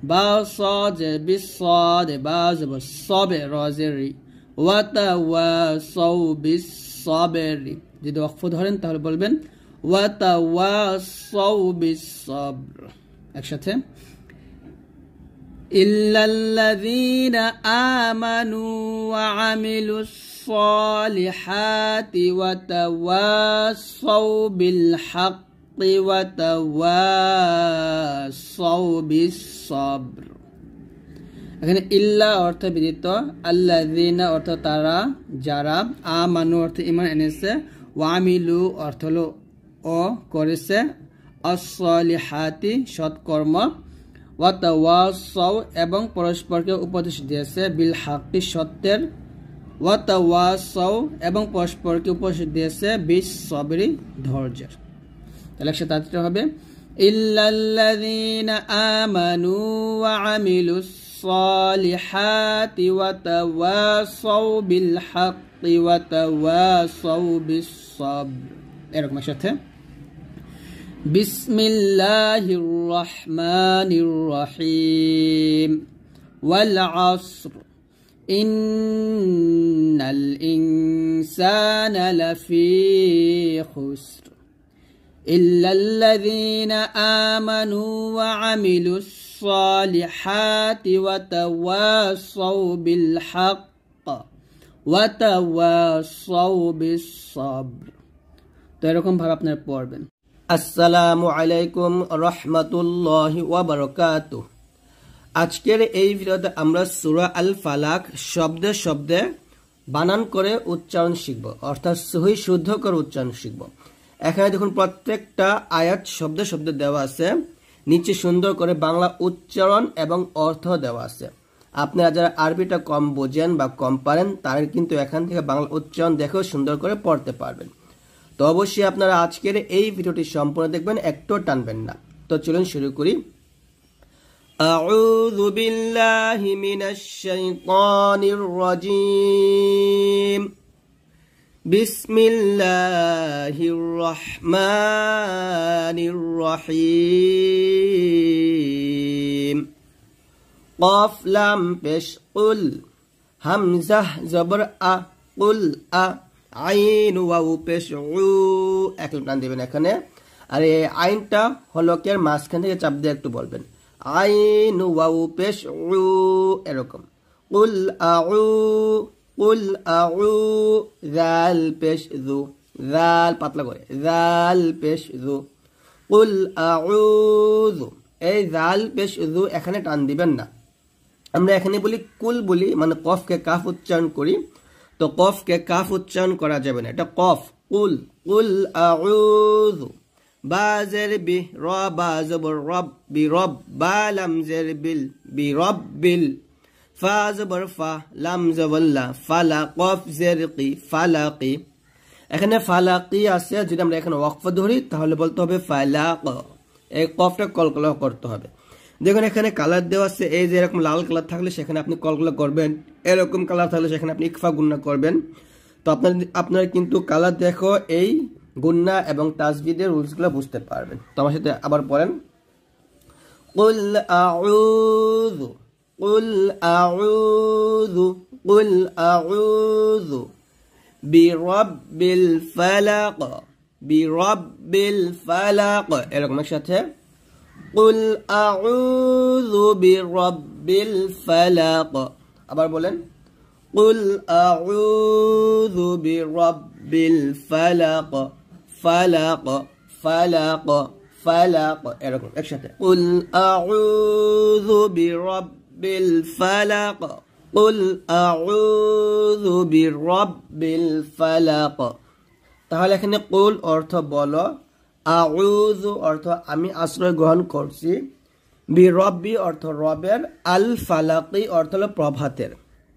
Speaker 1: با صاد بالصاد با زبر صبر رازري وا وتواصوا بالصبر دهرين تهل ধরেন তাহলে وا صو বিসসাবর اكشتهم إلا الذين آمنوا وعملوا الصالحات وتواصوا بالحق وتواصوا بالصبر এখানে ইল্লা অর্থ ব্যতীত আল্লাদিনা অর্থ তারা যারা আমানু অর্থ ইমান এনেছে ওয়ামিলু অর্থ হলো ও করেছে অসলিহাতি সৎকর্ম ওয়াতাওয়াসাও এবং পরস্পরকে উপদেশ দিয়েছে বিল হাক্কি সত্যের ওয়াতাওয়াসাও এবং পরস্পরকে উপদেশ দিয়েছে বিশ সবরি ধৈর্যের তাহলে একশো তাঁতিটা হবে ইল্লাল্লাযীনা আমানু ওয়া আমিলুস الصالحات وتواصوا بالحق وتواصوا بالصبر এরকম সাথে بسم الله الرحمن الرحيم والعصر إن الإنسان لفي خسر إلا الذين آمنوا وعملوا الصالحات وتواصوا بالحق وتواصوا بالصبر تركم بحب أبنى আসসালামু আলাইকুম রহমতুল্লাহ ওবরকাত আজকের এই ভিডিওতে আমরা সুরা আল ফালাক শব্দে শব্দে বানান করে উচ্চারণ শিখব অর্থাৎ সহি শুদ্ধ করে উচ্চারণ শিখব এখানে দেখুন প্রত্যেকটা আয়াত শব্দে শব্দে দেওয়া আছে নিচে সুন্দর করে বাংলা উচ্চারণ এবং অর্থ দেওয়া আছে আপনারা যারা আরবিটা কম বোঝেন বা কম পারেন তারা কিন্তু এখান থেকে বাংলা উচ্চারণ দেখেও সুন্দর করে পড়তে পারবেন তো অবশ্যই আপনারা আজকের এই ভিডিওটি সম্পূর্ণ দেখবেন একটু টানবেন না তো চলুন শুরু করি أعوذ بالله من الشيطان الرجيم بسم الله الرحمن الرحيم قاف لام بش قل همزة زبر أ قل أ আইন ওয়াউ পেশ এক টান দেবেন এখানে আর এই আইনটা হলকের মাঝখান থেকে চাপ দিয়ে একটু বলবেন আইন ওয়াউ পেশ উ এরকম উল আউ উল আউ জাল পেশ জু জাল পাতলা করে জাল পেশ জু উল আউযু এই জাল পেশ জু এখানে টান দিবেন না আমরা এখানে বলি কুল বলি মানে কফকে কাফ উচ্চারণ করি তো কফকে কাফ উচ্চারণ করা যাবে না এটা কফ কুল কুল আউযু বাজের বি র বাজবর রব বি রব বা লামজের বিল বি রব বিল ফা জবর ফা লাম জবল্লা ফালা কফ জের কি কি এখানে কি আছে যদি আমরা এখানে ওয়াকফ ধরি তাহলে বলতে হবে ফালাক এই কফটা কলকলা করতে হবে দেখুন এখানে কালার দেওয়া আছে এই যে এরকম লাল কালার থাকলে সেখানে আপনি কলগুলো করবেন এরকম কালার থাকলে সেখানে আপনি ইকফা গুন্না করবেন তো আপনার আপনার কিন্তু কালার দেখো এই গুন্না এবং তাজবিদের রুলসগুলো বুঝতে পারবেন তো আমার সাথে আবার পড়েন এরকম একসাথে قل أعوذ برب الفلق أبار بولن قل أعوذ برب الفلق فلق فلق فلق إيه إيه قل أعوذ برب الفلق قل أعوذ برب الفلق تعال لكن قل أرتب আউজু অর্থ আমি আশ্রয় গ্রহণ করছি বি রব্বি অর্থ রবের আল ফালাকি অর্থ হল প্রভাতের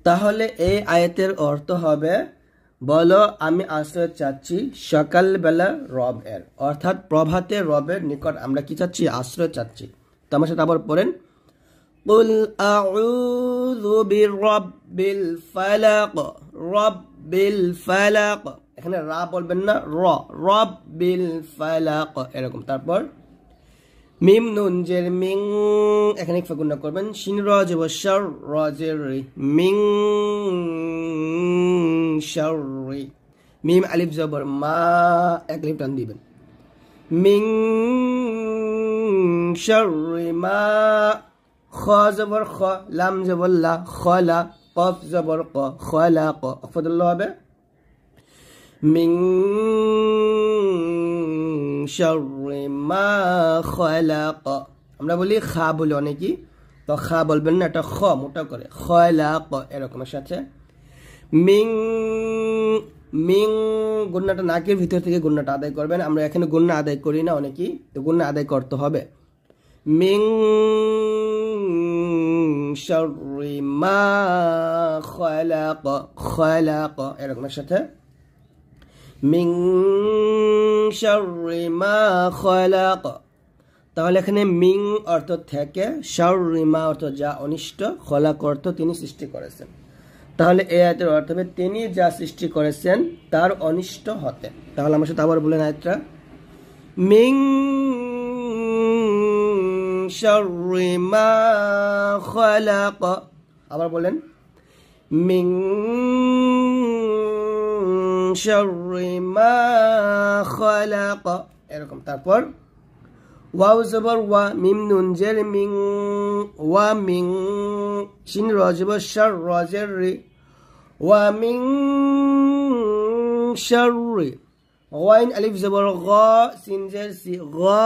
Speaker 1: তাহলে এই আয়তের অর্থ হবে বলো আমি আশ্রয় চাচ্ছি সকালবেলা রব এর অর্থাৎ প্রভাতে রবের নিকট আমরা কি চাচ্ছি আশ্রয় চাচ্ছি তোমার সাথে আবার পড়েন قل أعوذ برب الفلق رب الفلق এখানে রা বলবেন না র রব বিল ফালাক এরকম তারপর মিম নুন জের মিং এখানে না করবেন শিন র জে বসার র জের মিং শারি মিম আলিফ জবর মা এক লিফ টান দিবেন মিং শারি মা খ জবর খ লাম জবর লা খলা কফ জবর ক খলা ক অফদুল্লাহ হবে মিং মা খলাক আমরা বলি খা বলি অনেকেই তো খা বলবেন না এটা খ মোটা করে খয়লাক এরকম আছে মিং মিং গুন্নাটা নাকের ভিতর থেকে গুন্নাটা আদায় করবেন আমরা এখানে গুন্না আদায় করি না অনেকেই তো গুন্না আদায় করতে হবে মিং সরি মা খয়লাক খলাক এরকমের সাথে মিং মা খলাক তাহলে এখানে মিং অর্থ থেকে শারিমা অর্থ যা অনিষ্ট খলাক অর্থ তিনি সৃষ্টি করেছেন তাহলে এই আয়তের অর্থ হবে তিনি যা সৃষ্টি করেছেন তার অনিষ্ট হতে তাহলে আমার সাথে আবার বলেন আয়তটা মিং শারিমা খলাক আবার বলেন মিং شَرِّ مَا خَلَقَ এরকম তারপর ওয়াও গা সিন জের গা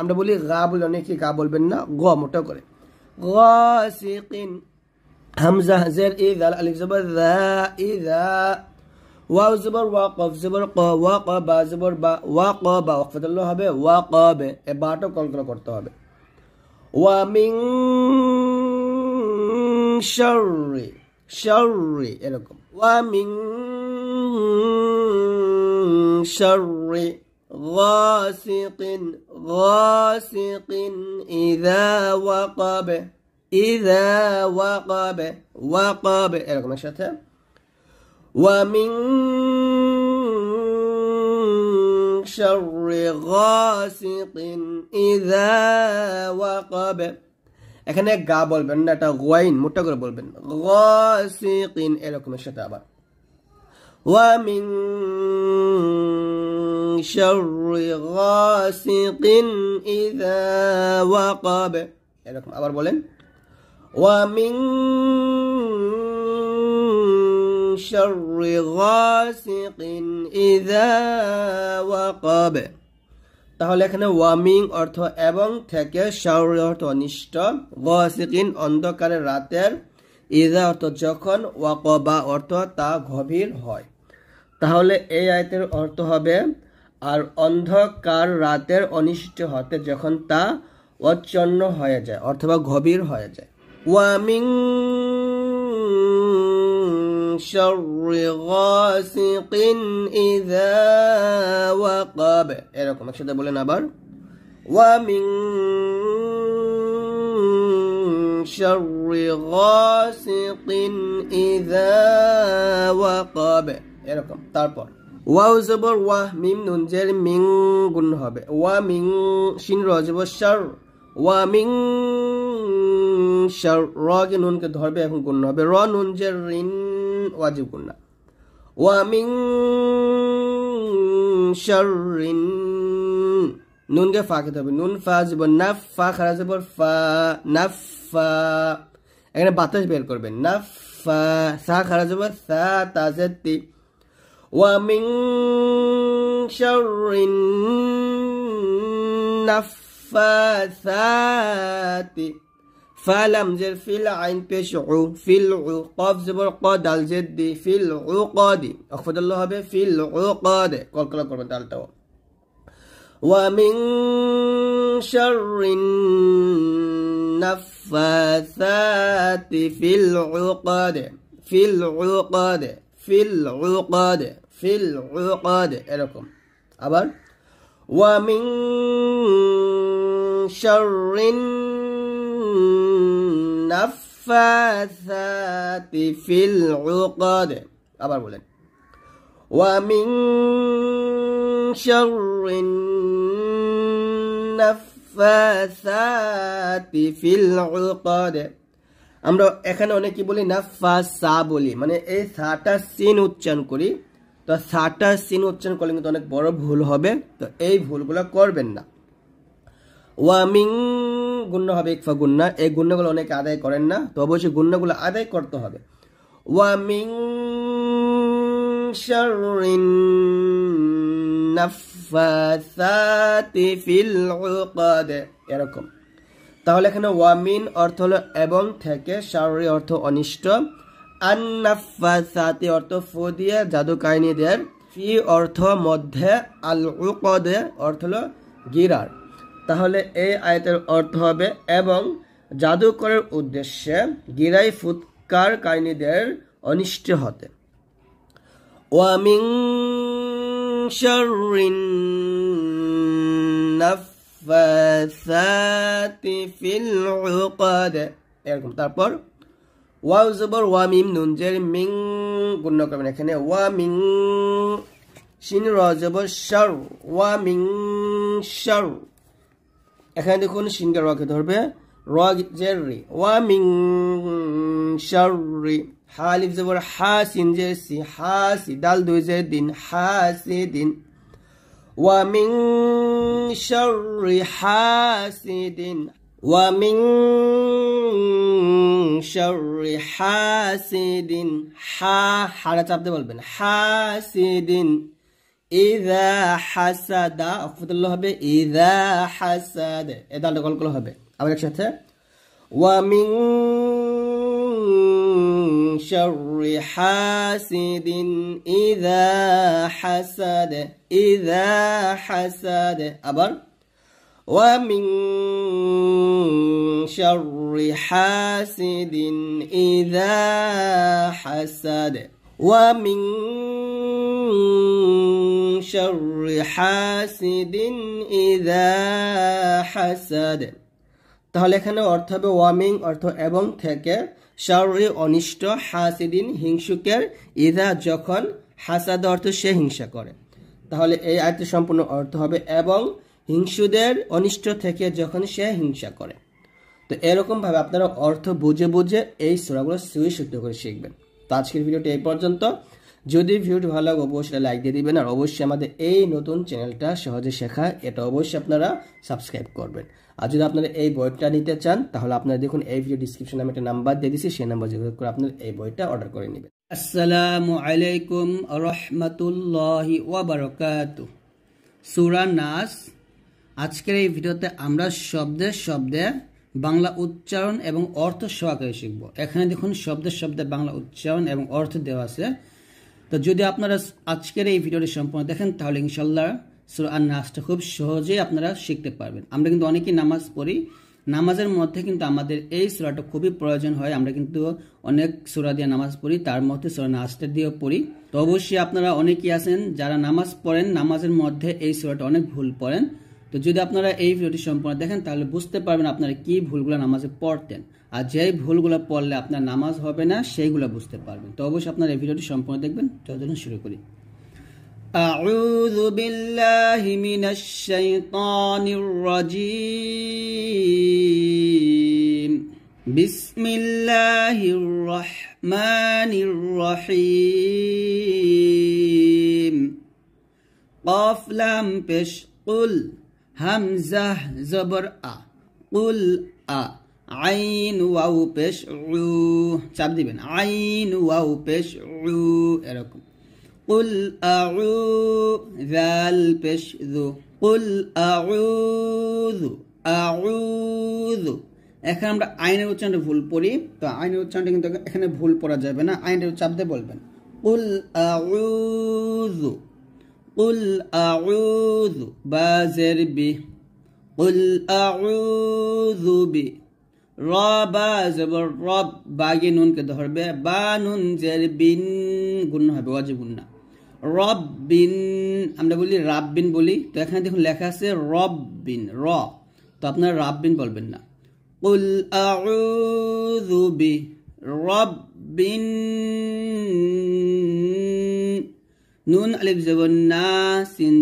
Speaker 1: আমরা বলি গা বলি গা বলবেন না গ মোটা করে গা همزة زير إذا الألف زبر ذا إذا واو زبر واقف زبر قا وقب زبر با وقب وقف الله হবে وقب এবারটা কল্পনা كرتوا হবে ومن شر شر إلكم ومن شر غاسق غاسق إذا وقب إذا وقب وقب এরকম একসাথে ومن شر غاسق إذا وقب এখানে গা বলবেন না এটা গোয়াইন মোটা করে বলবেন غاسق এরকম একসাথে আবার ومن شر غاسق إذا وقب এরকম আবার বলেন ومن شر غاسق إذا وقب তাহলে এখানে ওয়ামিং অর্থ এবং থেকে শাওরি অর্থ অনিষ্ট গসিকিন অন্ধকারের রাতের ইদা অর্থ যখন ওয়াকবা অর্থ তা গভীর হয় তাহলে এই আয়তের অর্থ হবে আর অন্ধকার রাতের অনিষ্ট হতে যখন তা অচ্ছন্ন হয়ে যায় অথবা গভীর হয়ে যায় ومن شر غاسق إذا وقب এরকম একসাথে বলেন আবার ومن شر غاسق إذا وقب এরকম তারপর ওয়াও জবর ওয়া মিম নুন জের মিং গুণ হবে ওয়া মিং শিন রজব শার ওয়া মিং শার কে নুনকে ধরবে এখন গুণ হবে র নুন যে রিন ওয়াজিব গুণা ওয়ামিং শার রিন নুনকে ফা খেতে হবে নুন ফা যাব না ফা খারা যাব ফা না ফা এখানে বাতাস বের করবে না ফা সা খারা যাব সা তাজে তি ওয়ামিং شر সাতি فلم زل في العين بشعو في العقاب زبر قاد الجد في العقاد أخفض الله به في العقاد قل قال كلا من تعالى ومن شر النفاثات في العقاد في العقاد في العقاد في العقاد إلكم আবার ومن شر নাফাসাতি ফিল উকদ আবার বলেন ওয়া মিন শাররিন নাফাসাতি ফিল উকদ আমরা এখানে অনেকে বলি নাফাসা বলি মানে এই সাটা সিন উচ্চারণ করি তো সাটা সিন উচ্চারণ করলে কিন্তু অনেক বড় ভুল হবে তো এই ভুলগুলো করবেন না ওয়ামিং গুণ্য হবে ইকফা গুন্না এই গুণ্যগুলো অনেকে আদায় করেন না তো অবশ্যই গুণ্যগুলো আদায় করতে হবে ওয়ামিং এরকম তাহলে এখানে ওয়ামিন অর্থ হলো এবং থেকে সারি অর্থ অনিষ্ট আন্নাফাসাতি অর্থ ফু দিয়ে কাহিনীদের ফি অর্থ মধ্যে আল উকদে অর্থ হলো গিরার তাহলে এই আয়াতের অর্থ হবে এবং জাদুকরের উদ্দেশ্যে গিরাই ফুৎকার কাহিনীদের অনিষ্ট হতে ওয়ামিং শারিন নাফাসাতি ফিল উকাদ এরকম তারপর ওয়া জবর ওয়া মিম মিং গুণ করবেন এখানে ওয়ামিং শিন র জবর শার ওয়া মিং এখানে দেখুন সিনকে রকে ধরবে র জেরি ওয়া মিং শারি হা লিফ জবর হা সিন জে সি হা সি দাল দুই যে দিন হা সি দিন ওয়া মিং শারি হা সি দিন ওয়া মিং শারি হা সি দিন হা হারা চাপতে বলবেন হা সি দিন إذا حسد أفضل الله به إذا حسد إذا اللي قال الله به أبغى أكشف ومن شر حاسد إذا حسد إذا حسد أبغى ومن شر حاسد إذا حسد ومن شر حاسد إذا حسد তাহলে এখানে অর্থ হবে ওয়ামিং অর্থ এবং থেকে শাউরি অনিষ্ট হাসিদিন হিংসুকের ইদা যখন হাসাদ অর্থ সে হিংসা করে তাহলে এই আয়তের সম্পূর্ণ অর্থ হবে এবং হিংসুদের অনিষ্ট থেকে যখন সে হিংসা করে তো এরকমভাবে আপনারা অর্থ বুঝে বুঝে এই সোরাগুলো সুই শুদ্ধ করে শিখবেন তো আজকের ভিডিওটি এই পর্যন্ত যদি ভিডিওটি ভালো লাগে অবশ্যই লাইক দিয়ে দিবেন আর অবশ্যই আমাদের এই নতুন চ্যানেলটা সহজে শেখা এটা অবশ্যই আপনারা সাবস্ক্রাইব করবেন আর যদি আপনারা এই বইটা নিতে চান তাহলে আপনারা দেখুন এই ভিডিও ডিসক্রিপশনে আমি একটা নাম্বার দিয়ে দিচ্ছি সেই নাম্বার যোগাযোগ করে আপনারা এই বইটা অর্ডার করে নেবেন আসসালামু আলাইকুম রহমতুল্লাহি ওয়াবারকাত সুরা নাস আজকের এই ভিডিওতে আমরা শব্দে শব্দে বাংলা উচ্চারণ এবং অর্থ সহকারে শিখব এখানে দেখুন শব্দের শব্দে বাংলা উচ্চারণ এবং অর্থ দেওয়া আছে তো যদি আপনারা আজকের এই ভিডিওটি সম্পূর্ণ দেখেন তাহলে ইনশাল্লাহ সুরআন নাচটা খুব সহজেই আপনারা শিখতে পারবেন আমরা কিন্তু অনেকেই নামাজ পড়ি নামাজের মধ্যে কিন্তু আমাদের এই সুরাটা খুবই প্রয়োজন হয় আমরা কিন্তু অনেক সুরা দিয়ে নামাজ পড়ি তার মধ্যে সুরা নাচটা দিয়েও পড়ি তো অবশ্যই আপনারা অনেকেই আছেন যারা নামাজ পড়েন নামাজের মধ্যে এই সুরাটা অনেক ভুল পড়েন তো যদি আপনারা এই ভিডিওটি সম্পূর্ণ দেখেন তাহলে বুঝতে পারবেন আপনারা কি ভুলগুলো নামাজে পড়তেন আর যেই ভুলগুলো পড়লে আপনার নামাজ হবে না সেইগুলো বুঝতে পারবেন তো অবশ্যই আপনারা এই ভিডিওটি সম্পূর্ণ দেখবেন চলুন শুরু করি أعوذ بالله بسم الله الرحمن الرحيم قاف لام قل হামজাহ জবর আ উল আ আইন ওয়াউ পেশ উ চাপ দিবেন আইন ওয়াউ পেশ উ এরকম উল আউ জাল পেশ দু উল আউ আউযু এখন আমরা আইনের উচ্চারণটা ভুল পড়ি তো আইনের উচ্চারণটা কিন্তু এখানে ভুল পড়া যাবে না আইনের চাপ দিয়ে বলবেন উল আউযু قل أعوذ بازر بي قل أعوذ بي রবা জবর রব বাগে নুনকে ধরবে বা নুন জের বিন গুণ হবে ওয়াজে গুণনা রব বিন আমরা বলি রাববিন বলি তো এখানে দেখুন লেখা আছে রব বিন র তো আপনারা রাববিন বলবেন না قل أعوذ برب নুন আলিফ زبنا না সিন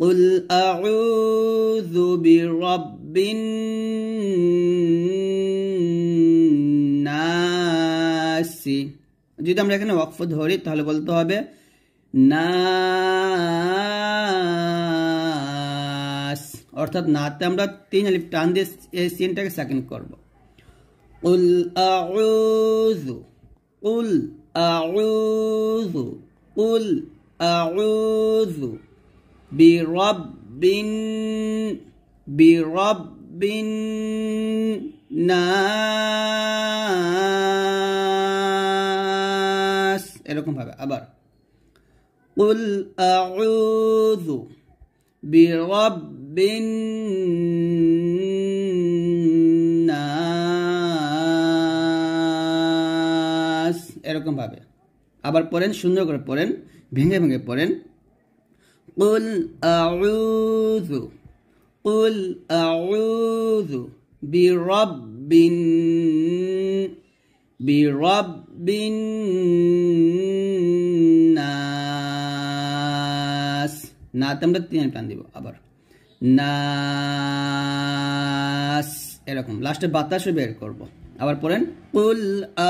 Speaker 1: قل أعوذ برب الناس যদি আমরা এখানে ওয়াকফ ধরি তাহলে বলতে হবে নাস অর্থাৎ নাতে আমরা তিন আলিফ টান দিয়ে সিনটাকে সেকেন্ড করবো উল আউযু উল আউযু قل أعوذ برب برب الناس إلكم هذا আবার قل أعوذ برب الناس আবার পড়েন সুন্দর করে পড়েন ভেঙে ভেঙে পড়েন কুল আউযু কুল আউযু বিরাব্বিন বিরাব্বিন নাস না তোমরা তিন টান দিব আবার নাস এরকম লাস্টে বাতাসও বের করব আবার পড়েন কুল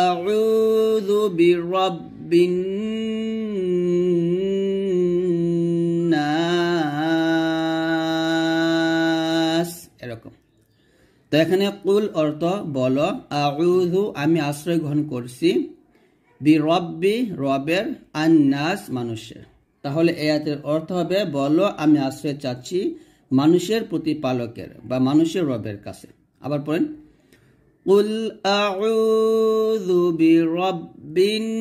Speaker 1: আউযু বিরাব্বিন এরকম তো এখানে কুল অর্থ বল আউযু আমি আশ্রয় গ্রহণ করছি বি রব্বি রবের আন নাস মানুষের তাহলে এই অর্থ হবে বলো আমি আশ্রয় চাচ্ছি মানুষের প্রতিপালকের বা মানুষের রবের কাছে আবার পড়েন قل أعوذ برب الناس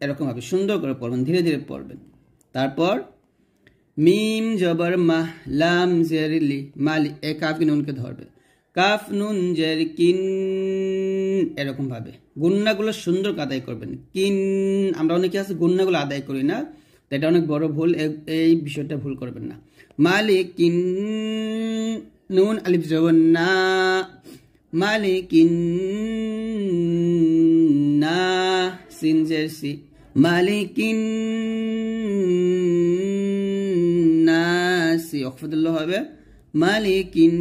Speaker 1: এরকমভাবে সুন্দর করে পড়বেন ধীরে ধীরে পড়বেন তারপর মিম জবর মাহ লাম জেরিলি মালি এ কাফ নুনকে ধরবে কাফ নুন জের কিন এরকমভাবে গুন্নাগুলো সুন্দর আদায় করবেন কিন আমরা অনেকে আছে গুন্নাগুলো আদায় করি না তো এটা অনেক বড় ভুল এই বিষয়টা ভুল করবেন না মালিক কিন নুন আলিফ না মালিক না সিন জেরসি মালিকিন নাসি অকফতুল্লাহ হবে মালিকিন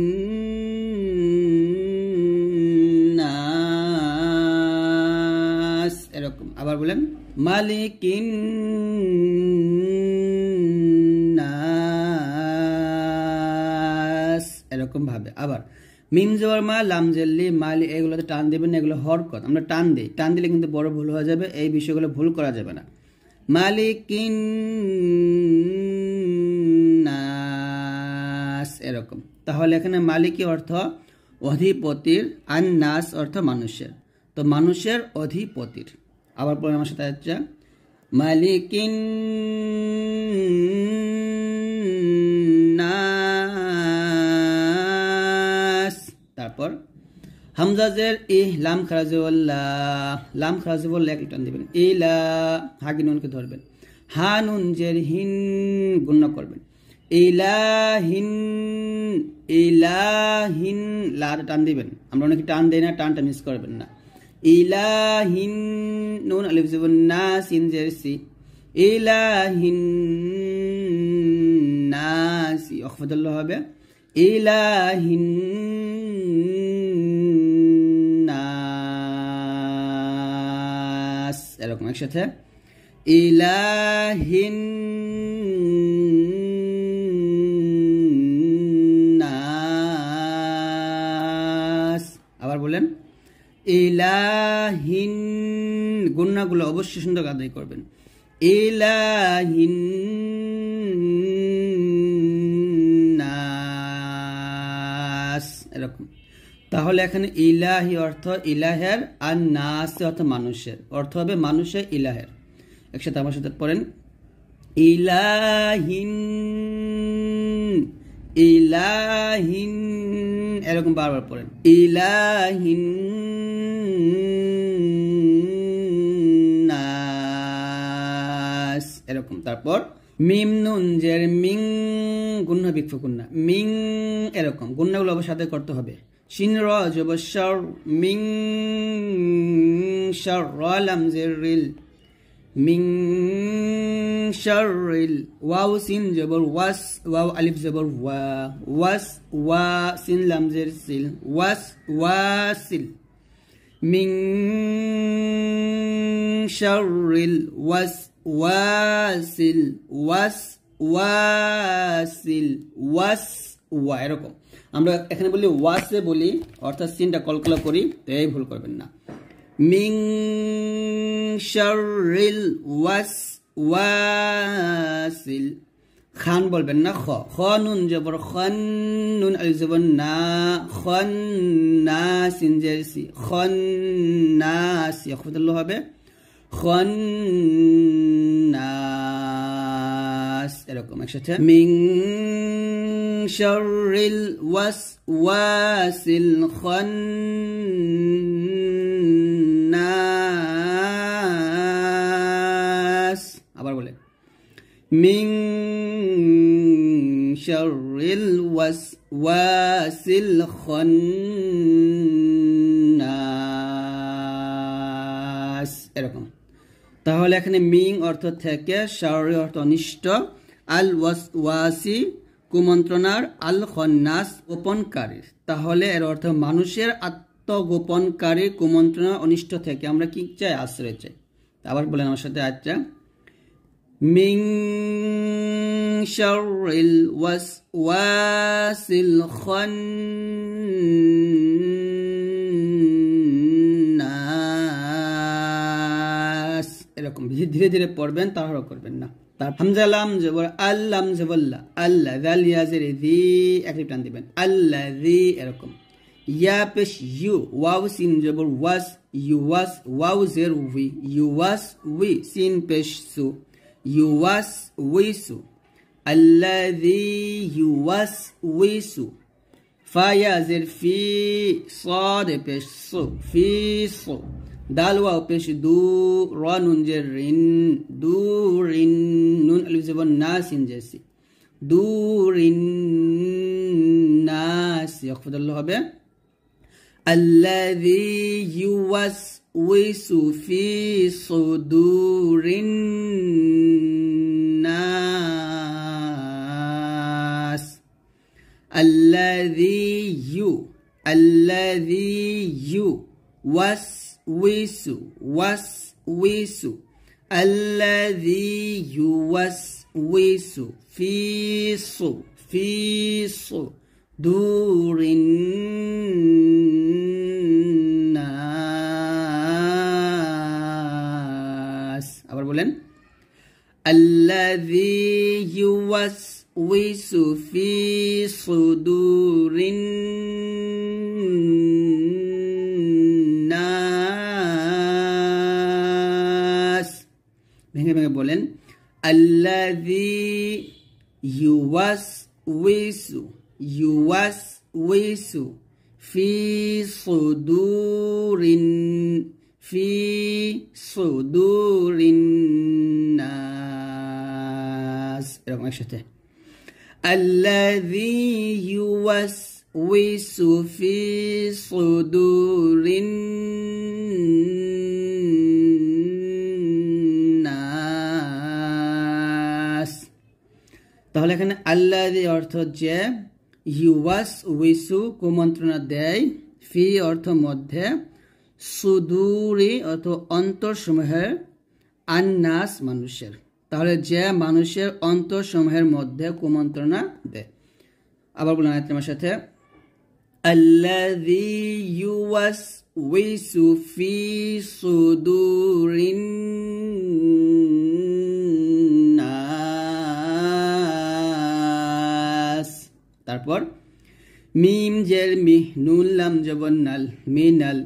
Speaker 1: নাস এরকম আবার বলেন মালিকিন এরকম ভাবে আবার মিম মা লাম জেল্লি মালি এগুলোতে টান দেবেন না এগুলো হরকত আমরা টান দিই টান দিলে কিন্তু বড় ভুল হয়ে যাবে এই বিষয়গুলো ভুল করা যাবে না মালিকিন এরকম তাহলে এখানে মালিকি অর্থ অধিপতির আন নাস অর্থ মানুষের তো মানুষের অধিপতির আবার পরে আমার সাথে আচ্ছা মালিকিন তারপর হামজাজের এ লাম খারাজুল্লাহ লাম খারাজুল্লাহ এক টান দেবেন ইলা হাগি ধরবেন হা জের হিন গুণ্য করবেন হিন এলা হিন লা টান দিবেন আমরা অনেকে টান দেয় না টানটা মিস করবেন না ইলাহিন নুন আলিফ জবর না সিন জের সি ইলাহিন নাসি অখফদুল্লাহ হবে ইলাহিন নাস এরকম একসাথে ইলাহিন নাস আবার বলেন এলাহিন গুন্নাগুলো অবশ্যই সুন্দর আদায় করবেন এলাহিন নাস এরকম তাহলে এখানে ইলাহি অর্থ ইলাহের আর নাস অর্থ মানুষের অর্থ হবে মানুষের ইলাহের একসাথে আমার সাথে পড়েন ইলাহিন ইলাহিন এরকম বারবার পড়েন ইলাহিন নাস এরকম তারপর মিম নুন জের মিং গুন্না বিক্ষু গুন্না মিং এরকম গুন্নাগুলো অবসাদে করতে হবে শিন র জবর মিং শর লাম জের রিল মিং শারিল ওয়াও সিন জবর ওয়াস ওয়াও আলিফ জবর ওয়া ওয়াস ওয়া সিন লামজের সিল ওয়াস ওয়াসিল মিং শারিল ওয়াস ওয়াসিল ওয়াস ওয়াসিল ওয়াস ওয়া এরকম আমরা এখানে বলি ওয়াসে বলি অর্থাৎ সিনটা কলকলা করি তো এই ভুল করবেন না من شر الوسواس خان بول نا خ خانون جبر خانون الزبن نا خان ناس جرسي خان ناس يخفض الله به خان ناس এরকম একসাথে মিং শাররিল ওয়াসওয়াসিল আবার বলে মিং শাররিল ওয়াসওয়াসিল এরকম তাহলে এখানে মিং অর্থ থেকে শারীর অর্থ অনিষ্ট আল ওয়াসি কুমন্ত্রণার আল খন্নাস গোপনকারী তাহলে এর অর্থ মানুষের আত্মগোপনকারী কুমন্ত্রণা অনিষ্ট থেকে আমরা কি চাই আশ্রয় চাই আবার বলেন আমার সাথে আচ্ছা মিং শারিল ওয়াস ওয়াসিল খন্নাস এরকম ধীরে ধীরে পড়বেন তাহলে করবেন না হামজা লাম জবর আল্লাম জবল্লা আল্লা জাল ইয়াজের জি একটিভ টান দিবেন আল্লা জি এরকম ইয়া পেশ ইউ ওয়াও সিন জবর ওয়াস ইউ ওয়াস ওয়াও জের উই ইউ ওয়াস উই সিন পেশ সু ইউ ওয়াস উই সু আল্লা জি ইউ ওয়াস উই সু فيا زر في صاد بش صو في صو دال واو پیش دو را نونجے رن دو رن نون الف زبر ناسين جيسي دو رن ناس يخفض الله به الذي يوسوس في صدور الناس الذي يو الذي يوسوس وس وسوس الذي يوسوس في صو في صو دور الناس আবার بولن الذي يوسوس في صدور الناس বলেন আল্লাদি ইউয়াস উইসু ইউয়াস উইসু ফি সুদুরিন ফি সুদুরিন নাস এরকম একসাথে الذي يوسوس في صدور الناس তাহলে এখানে আল্লাহ অর্থ হচ্ছে ইউয়াস উইসু কুমন্ত্রণা দেয় ফি অর্থ মধ্যে সুদূরি অর্থ অন্তঃসমূহের আন্নাস মানুষের তাহলে যে মানুষের অন্তঃসমূহের মধ্যে কুমন্ত্রণা দেয় আবার বলুন আমার সাথে আল্লাদি ইউয়াস উইসু ফি সুদূরিন তারপর মিম জের মিহ নুন লাম নাল মিনাল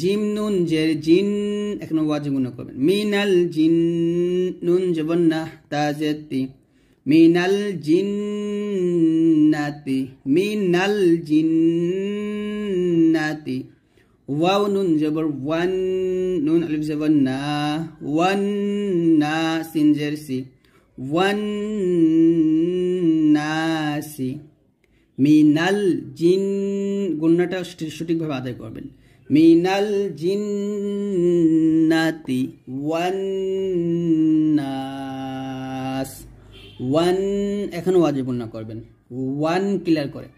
Speaker 1: জিম নুন জের জিন এখন ওয়াজ জীবন করবেন মিনাল জিন নুন জবন তা তাজেতি মিনাল জিন নাতি মিনাল জিন নাতি ওয়াও নুন জবর ওয়ান নুন আলিফ জবন না ওয়ান না জের সি ওয়ান না সি মিনাল জিন গুন্নাটা সঠিকভাবে আদায় করবেন মিনাল জিন্নাতি ওয়ান ওয়ান এখানে ওয়াজে গুন্না করবেন ওয়ান ক্লিয়ার করে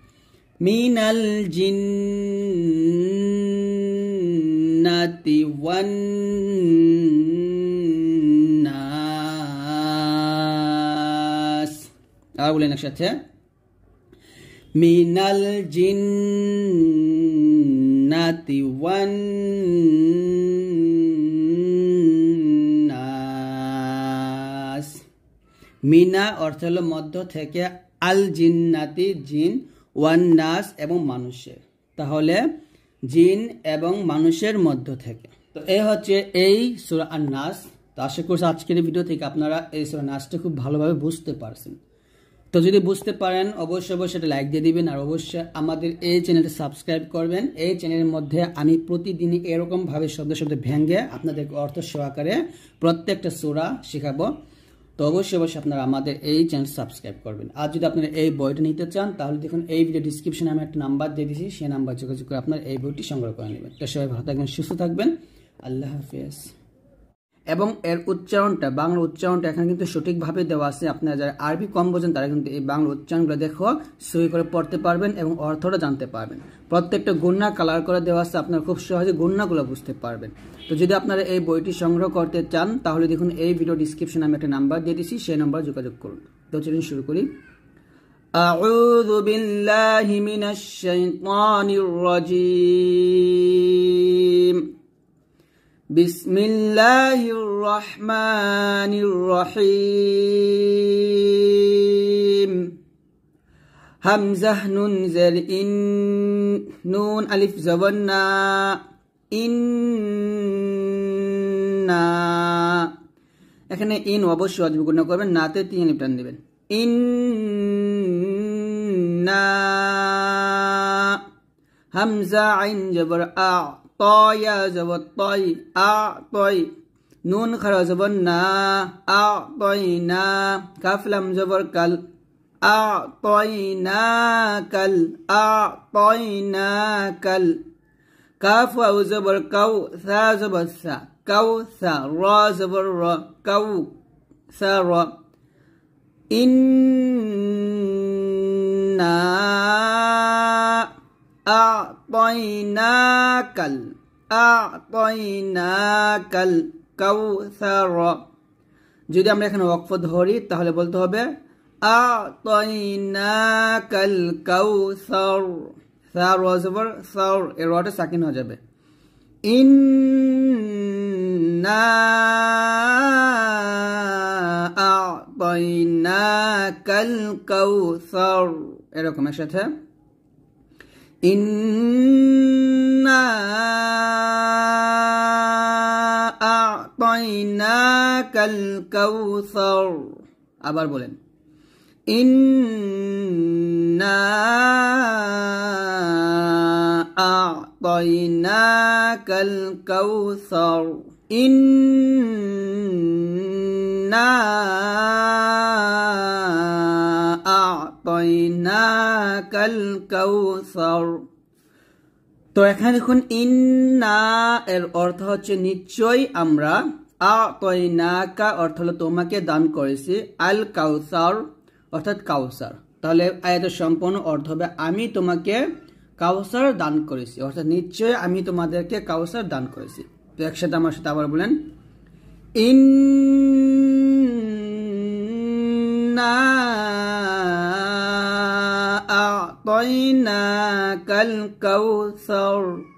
Speaker 1: মিনাল জিন্নাতি ওয়ান্নাস আর বলেন একসাথে মিনাল জিন্নাতি ওয়ান মিনা অর্থ হলো মধ্য থেকে আল জিন্নাতি জিন ওয়ান নাস এবং মানুষের তাহলে জিন এবং মানুষের মধ্য থেকে তো এই হচ্ছে এই সুরা নাস তো আশা করছি আজকের ভিডিও থেকে আপনারা এই সুরা নাচটা খুব ভালোভাবে বুঝতে পারছেন তো যদি বুঝতে পারেন অবশ্যই অবশ্যই এটা লাইক দিয়ে দিবেন আর অবশ্যই আমাদের এই চ্যানেলটা সাবস্ক্রাইব করবেন এই চ্যানেলের মধ্যে আমি প্রতিদিনই এরকমভাবে শব্দ শব্দ ভেঙ্গে আপনাদের অর্থ সহকারে প্রত্যেকটা সোরা শেখাবো তো অবশ্যই অবশ্যই আপনারা আমাদের এই চ্যানেল সাবস্ক্রাইব করবেন আর যদি আপনারা এই বইটা নিতে চান তাহলে দেখুন এই ভিডিও ডিসক্রিপশনে আমি একটা নাম্বার দিয়ে দিয়েছি সেই নাম্বার যোগাযোগ করে আপনারা এই বইটি সংগ্রহ করে নেবেন তো সবাই ভালো থাকবেন সুস্থ থাকবেন আল্লাহ হাফিজ এবং এর উচ্চারণটা বাংলা উচ্চারণটা এখানে কিন্তু সঠিকভাবে দেওয়া আছে আপনারা যারা আরবি কম বোঝেন তারা কিন্তু এই বাংলা উচ্চারণগুলো দেখো সই করে পড়তে পারবেন এবং অর্থটা জানতে পারবেন প্রত্যেকটা গুন্না কালার করে দেওয়া আছে আপনারা খুব সহজে গুন্নাগুলো বুঝতে পারবেন তো যদি আপনারা এই বইটি সংগ্রহ করতে চান তাহলে দেখুন এই ভিডিও ডিসক্রিপশনে আমি একটা নাম্বার দিয়ে দিচ্ছি সেই নাম্বার যোগাযোগ করুন তো চলুন শুরু করি أعوذ بالله من الشيطان الرجيم بسم الله الرحمن الرحيم همزة نون زل إن نون ألف زبنا ইন্না এখানে ইন অবশ্যই অজীব গুণ করবেন নাতে তিন আলিফ টান দেবেন না হামজা আইন জবর আ طايا زب زبر أعطي نون خرا زبر نا أعطينا كاف لم زبر كل أعطيناك أعطيناك كاف واو زبر كو ثا زب الثا كو ثا را زبر را كو ثا را إنا أعطيناكل أعطيناكل كوثر যদি আমরা এখানে ওয়াকফ ধরি তাহলে বলতে হবে আতাইনাকাল কাউসার সার সর সার এর ওয়াটে সাকিন হয়ে যাবে কাল আতাইনাকাল সর এরকম এর সাথে إنا أعطيناك الكوثر أبار বলেন إنا أعطيناك الكوثر তো এখানে দেখুন ইন্না এর অর্থ হচ্ছে নিশ্চয়ই আমরা আতয়নাকা অর্থ হলো তোমাকে দান করেছি আল কাউসার অর্থাৎ কাউসার তাহলে আয়াতের সম্পূর্ণ অর্থ হবে আমি তোমাকে কাউসার দান করেছি অর্থাৎ নিশ্চয়ই আমি তোমাদেরকে কাউসার দান করেছি তো একসাথে আমার সাথে আবার বলেন ইন্না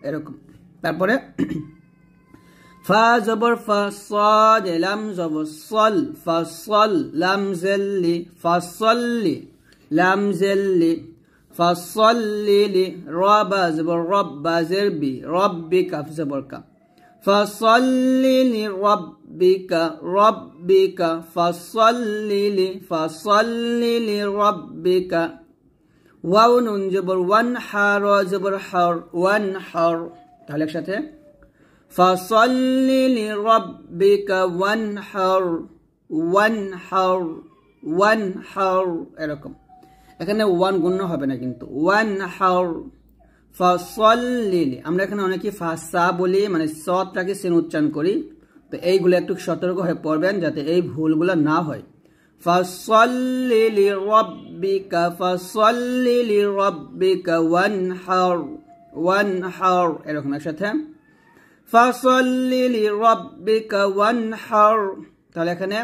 Speaker 1: এরকম তারপরে ফা জবর ফা সাম জবর সল সল লাম জেল্লি ফসল্লি লাম জেল্লি ফা র বা জবর রব বা জেরবি রব্বি কাফ জবর কাপ فصل لربك ربك فصل فصل لربك واو نون جبر وان حار جبر حر وان حر تعال شاته فصل لربك وان وان وانحر وانحر وانحر এরকম لكن وان গুণ হবে না وان ওয়ানহার ফসল্লিল আমরা এখানে অনেকে ফাসা বলি মানে সৎটাকে সেন উচ্চারণ করি তো এইগুলো একটু সতর্ক হয়ে পড়বেন যাতে এই ভুলগুলো না হয় ফসল্লিলি রব্বিকা ফসল্লিলি রব্বিকা ওয়ান হার ওয়ান হার এরকম একসাথে ফাসল্লিলি রব্বিকা ওয়ান হার তাহলে এখানে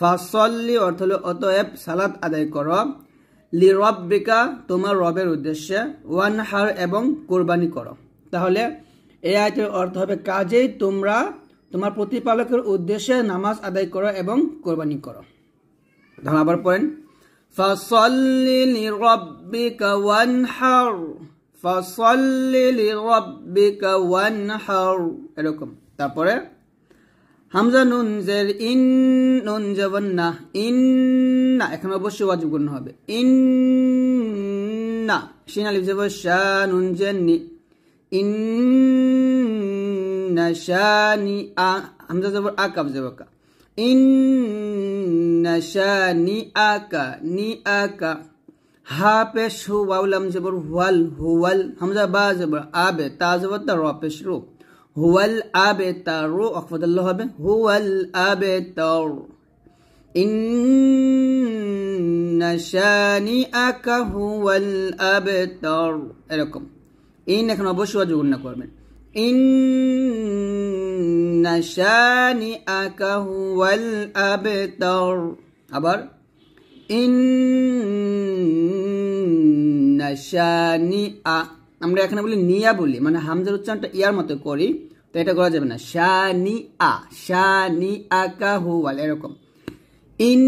Speaker 1: ফাসল্লি অর্থ হলো অতএব সালাত আদায় করো লিরব বেকা তোমার রবের উদ্দেশ্যে ওয়ান হার এবং কোরবানি করো তাহলে এই আয়তের অর্থ হবে কাজেই তোমরা তোমার প্রতিপালকের উদ্দেশ্যে নামাজ আদায় করো এবং কোরবানি করো ধন আবার পড়েন ওয়ান হার وانحر فصلي ওয়ান হার এরকম তারপরে হামজা নুন জের ইন নুন জবন না ইন না এখানে অবশ্যই ওয়াজিব গুণ হবে ইন না শিন আলিফ জব শা নুন জেননি ইন না শানি আ হামজা জবর আ কাব জব কা ইন না শানি আকা নি আকা হা পেশ হু ওয়াউলাম জবর হুয়াল হুয়াল হামজা বা জবর আবে তা জবর তা র পেশ রূপ هو الابتر اقفض الله به هو الابتر ان شانئك هو الابتر اركم ان كنا بشوا جوننا করবেন ان شانئك هو الابتر আবার ان شانئك আমরা এখানে বলি নিয়া বলি মানে হামজার উচ্চারণটা ইয়ার মতো করি তো এটা করা যাবে না শানি আ শা শানি আকা হুয়াল এরকম ইন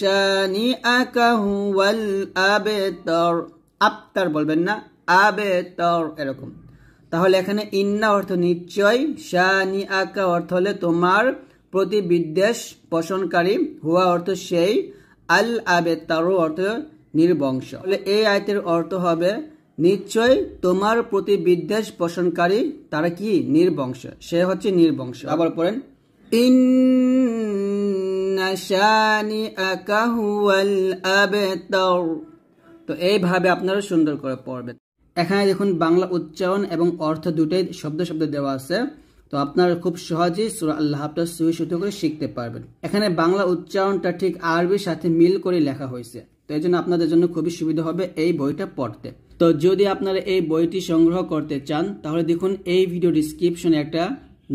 Speaker 1: শানি আকা হুয়াল আবেতর আবতার বলবেন না আবেতর এরকম তাহলে এখানে ইন্না অর্থ নিশ্চয় শা শানি আকা অর্থ হলে তোমার প্রতি বিদ্বেষ পোষণকারী হুয়া অর্থ সেই আল তারও অর্থ নির্বংশ তাহলে এই আয়তের অর্থ হবে নিশ্চয় তোমার প্রতি বিদ্বেষ পোষণকারী তারা কি নির্বংশ সে হচ্ছে নির্বংশ আবার পড়েন তো এইভাবে আপনারা সুন্দর করে পড়বেন এখানে দেখুন বাংলা উচ্চারণ এবং অর্থ দুটোই শব্দ শব্দ দেওয়া আছে তো আপনারা খুব সহজেই সুরা আল্লাহ হাফটা করে শিখতে পারবেন এখানে বাংলা উচ্চারণটা ঠিক আরবির সাথে মিল করে লেখা হয়েছে এই জন্য আপনাদের জন্য খুবই সুবিধা হবে এই বইটা পড়তে তো যদি আপনারা এই বইটি সংগ্রহ করতে চান তাহলে দেখুন এই ভিডিও ডিসক্রিপশনে একটা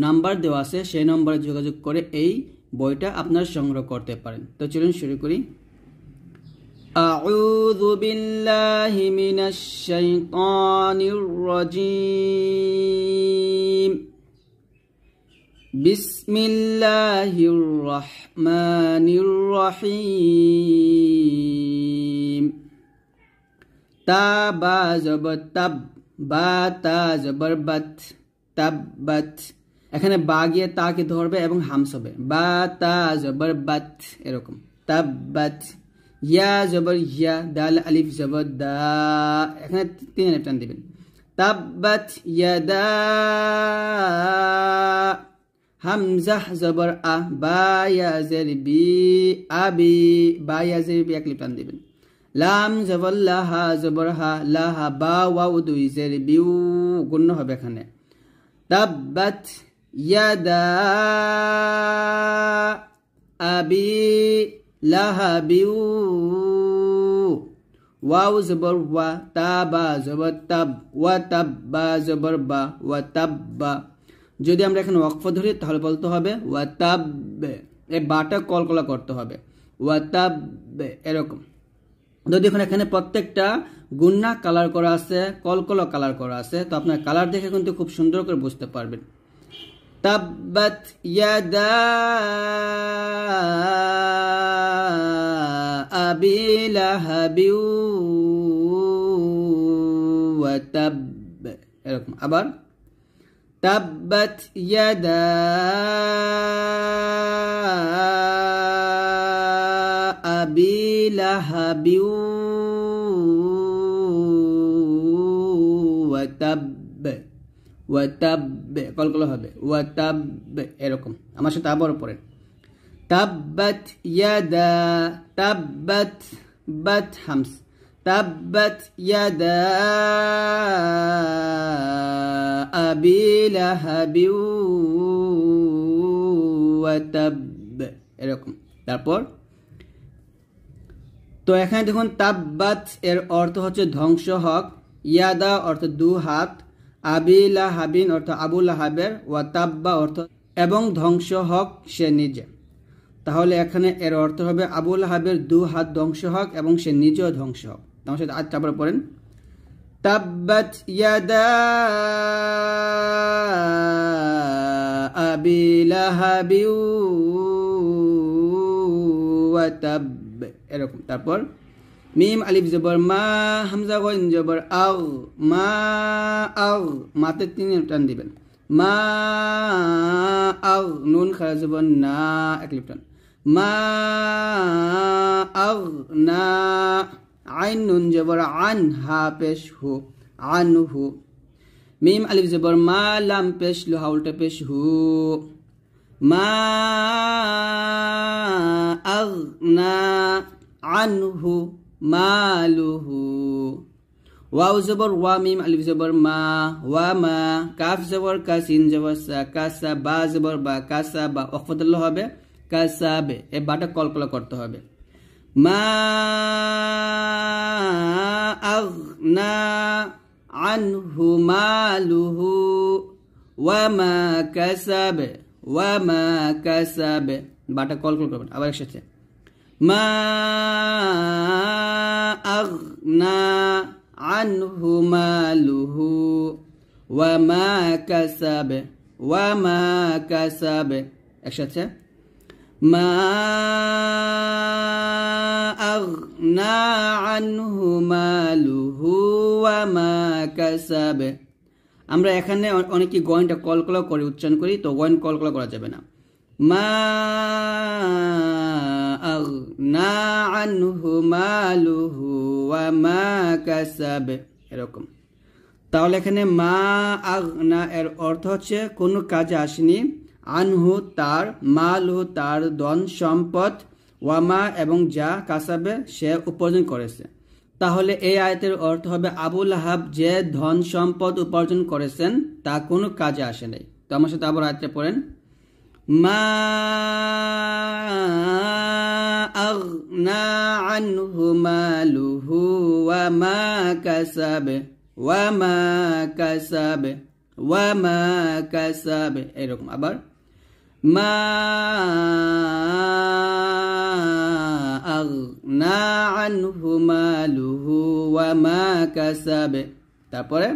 Speaker 1: নাম্বার দেওয়া আছে সেই নম্বরে যোগাযোগ করে এই বইটা আপনারা সংগ্রহ করতে পারেন তো চলুন শুরু করি أعوذ بالله من الشيطان الرجيم বিসমিল্লাহির রহমানির রহিম তাবা জবর তাব বা তা জবর বাত তাব বাত এখানে বা গিয়ে তাকে ধরবে এবং হামস হবে বা তা জবর বাত এরকম তাব বাত ইয়া জবর ইয়া দাল আলিফ জবর দা এখানে তিন আলিফ টান দিবেন ইয়া দা হামজাহ জবৰ আহ বাজেৰ বি আবি বাজেৰ বিয়া ক্লিপান দিব লাম জবল লাহা জবৰ হা লাহা বা ৱাও দুই জেৰ বিউ গুণ হবে খানে তাব্বাত ইয়াদা আবি লাহা বিউ ৱাও জবৰ ৱা তা বা জবৰ তাব ৱা তাব বা জবৰ বা ৱা তাব বা যদি আমরা এখানে ওয়াকফ ধরি তাহলে বলতে হবে ওয়াতাব এই বাটা কলকলা করতে হবে ওয়াতাব এরকম তো দেখুন এখানে প্রত্যেকটা গুন্না কালার করা আছে কলকলা কালার করা আছে তো আপনার কালার দেখে কিন্তু খুব সুন্দর করে বুঝতে পারবেন তাব্বাত ইয়াদা আবি লাহাবি ওয়া তাব এরকম আবার تبت يدا أبي لهب وتب وتب قل قل হবে وتب এরকম أما شو আবার بره تبت يدا تبت بت همس تبت يدا أبي لهب وتب এরকম তারপর তো এখানে দেখুন তাব্বাত এর অর্থ হচ্ছে ধ্বংস হক ইয়াদা অর্থ দু হাত আবিলা হাবিন অর্থ আবুল হাবের ওয়া তাব্বা অর্থ এবং ধ্বংস হক সে নিজে তাহলে এখানে এর অর্থ হবে আবুল হাবের দু হাত ধ্বংস হক এবং সে নিজেও ধ্বংস হক আমার সাথে তারপরে পড়েন তাব্বাত ইয়াদা আবি লাহাবিউ তাব এরকম তারপর মিম আলিফ জবর মা হামজা গইন জবর আউ মা আউ মাতে তিন টান দিবেন মা আউ নুন খারা জবর না এক লিফ মা আউ না আইন নুন জবর আন হা পেশ হু আন হু মিম আলিফ জবর মা লাম পেশ লোহা উল্টা পেশ হু মা আগনা লু মালুহু ওয়াও জবর ওয়া মিম আলিফ জবর মা ওয়া মা কাফ জবর কাসিন জবর সা কাসা বা জবর বা কাসা বা অকফদুল্লাহ হবে কাসাবে এ বাটা কলকলা করতে হবে মা আগনা আনহু মালুহু ওয়ামা কাসাব ওয়ামা কাসাব বাটা কল কল করবেন আবার একসাথে মা আগনা আনহু মালুহু ওয়ামা কাসাব ওয়ামা কাসাব একসাথে ما أغنى عنه ماله وما كسب আমরা এখানে অনেকে গয়নটা কলকলা করে উচ্চারণ করি তো কল কলকলা করা যাবে না মা أغنى عنه ماله এরকম তাহলে এখানে মা না এর অর্থ হচ্ছে কোনো কাজে আসেনি আনহু তার মাল ও তার দন সম্পদ ওয়ামা এবং যা কাসাবে সে উপার্জন করেছে তাহলে এই আয়তের অর্থ হবে আবুল হাব যে ধন সম্পদ উপার্জন করেছেন তা কোনো কাজে আসে নাই তো আমার সাথে আবার আয়তে পড়েন মা আনহু মালুহু ওয়ামা কাসাবে ওয়ামা কাসাবে ওয়ামা কাসাবে এরকম আবার ما أغنى عنه ماله وما كسب তারপরে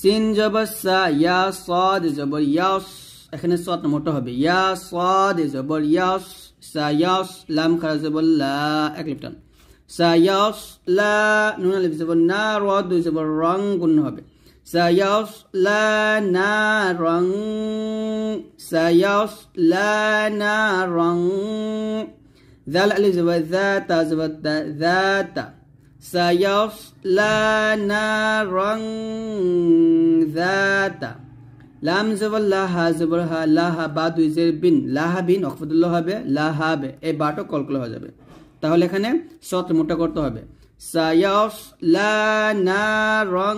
Speaker 1: সিন যাব সা ইয়া সদ যাব ইয়াস এখানে সদ মোটো হবে ইয়া সদ যাব ইয়াস সা ইয়াস লাম খারাজ যাব লা এক লিপটন সা ইয়াস লা নুন লিপ যাব না রদ যাব রং গুণ হবে سيصلى نارا سيصلى نارا ذا الألف والذات زبط ذات سيصلى نارا ذات لام زبر لها زبرها لها بعد زের বিন লাহা বিন অকফদুল্লাহ হবে লাহাবে এই বাটো কলকল হয়ে যাবে তাহলে এখানে সত মোটা করতে হবে سيصلى نارا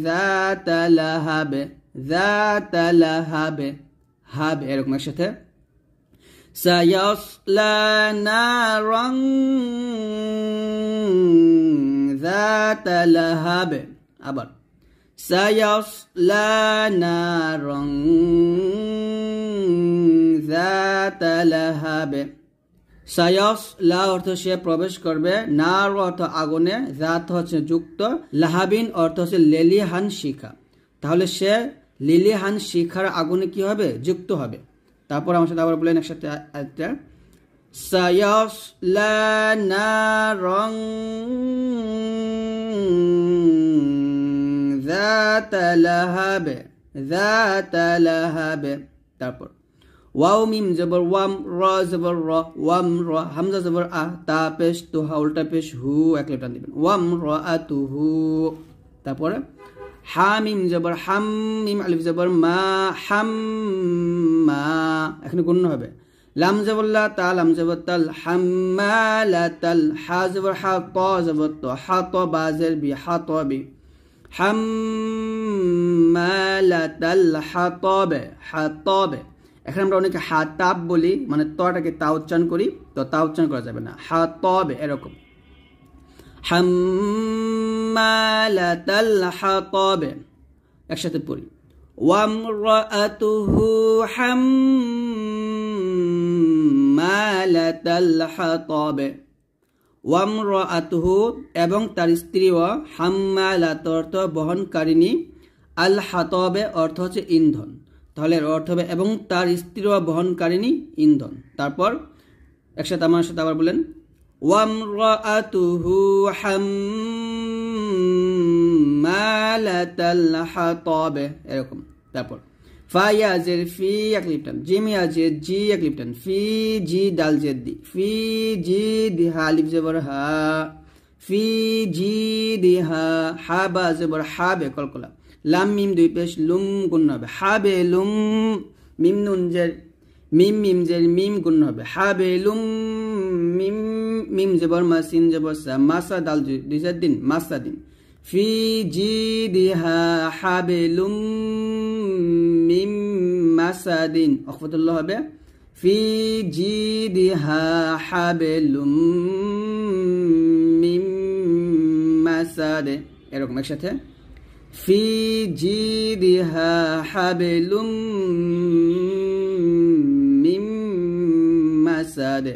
Speaker 1: ذات لهب ذات لهب هب এরকম إيه একসাথে سيصلى نارا ذات لهب আবার سيصلى نارا ذات لهب সায়স লা অর্থ সে প্রবেশ করবে নার অর্থ আগুনে জাত হচ্ছে যুক্ত লাহাবিন অর্থ হচ্ছে লেলিহান শিখা তাহলে সে লিলিহান শিখার আগুনে কি হবে যুক্ত হবে তারপর আমার সাথে আবার বলেন একসাথে একটা সায়স লা রং জাত লাহাবে জাত লাহাবে তারপর ওয়াও মিম জবর ওয়াম র জবর র ওয়াম র হামজা জবর আ তা পেশ হা উল্টা পেশ হু এক লেটার দিবেন ওয়াম র আ তু হু তারপরে হা মিম জবর হাম মিম আলিফ জবর মা হাম মা এখানে গুণ হবে লাম লা তা লাম জবর তাল লা তাল হা জবর হা ত জবর ত হা ত জের বি হা ত বি লা তাল হা ত বে হা ত বে এখানে আমরা অনেকে হাতাব বলি মানে তটাকে তা উচ্চারণ করি তো তা উচ্চারণ করা যাবে না হাতব এরকম হাম্মালাতাল একসাথে পড়ি ওয়ামরাতুহু হাম্মালাতাল হাতব ওয়ামরাতুহু এবং তার স্ত্রী ও হাম্মালাত অর্থ বহনকারিনী আল হাতবে অর্থ হচ্ছে ইন্ধন তাহলে এর অর্থ হবে এবং তার স্ত্রী বহনকারিনী ইন্ধন তারপর একসাথে আমার সাথে আবার বলেন وامرأته حمالة الحطب এরকম তারপর ফায়াজের ফি এক লিপটান জিমি আছে জি এক লিপটান ফি জি ডাল জেদ দি ফি জি দি হা লিপ জবর হা ফি জি দি হা হা বা জবর হা বে কলকলা লাম মিম দুই পেশ লুম গুণ হবে হাবে লুম মিম নুন জের মিম মিম জের মিম গুণ হবে হাবে লুম মিম মিম জবর মা জবর সা মাসা দাল দুই চার দিন মাসা দিন ফি জি দিহা হাবে লুম মিম মাসা দিন অখফতুল্লাহ হবে ফি জি দিহা হাবে লুম মিম দে এরকম একসাথে في جيدها حبل من مسد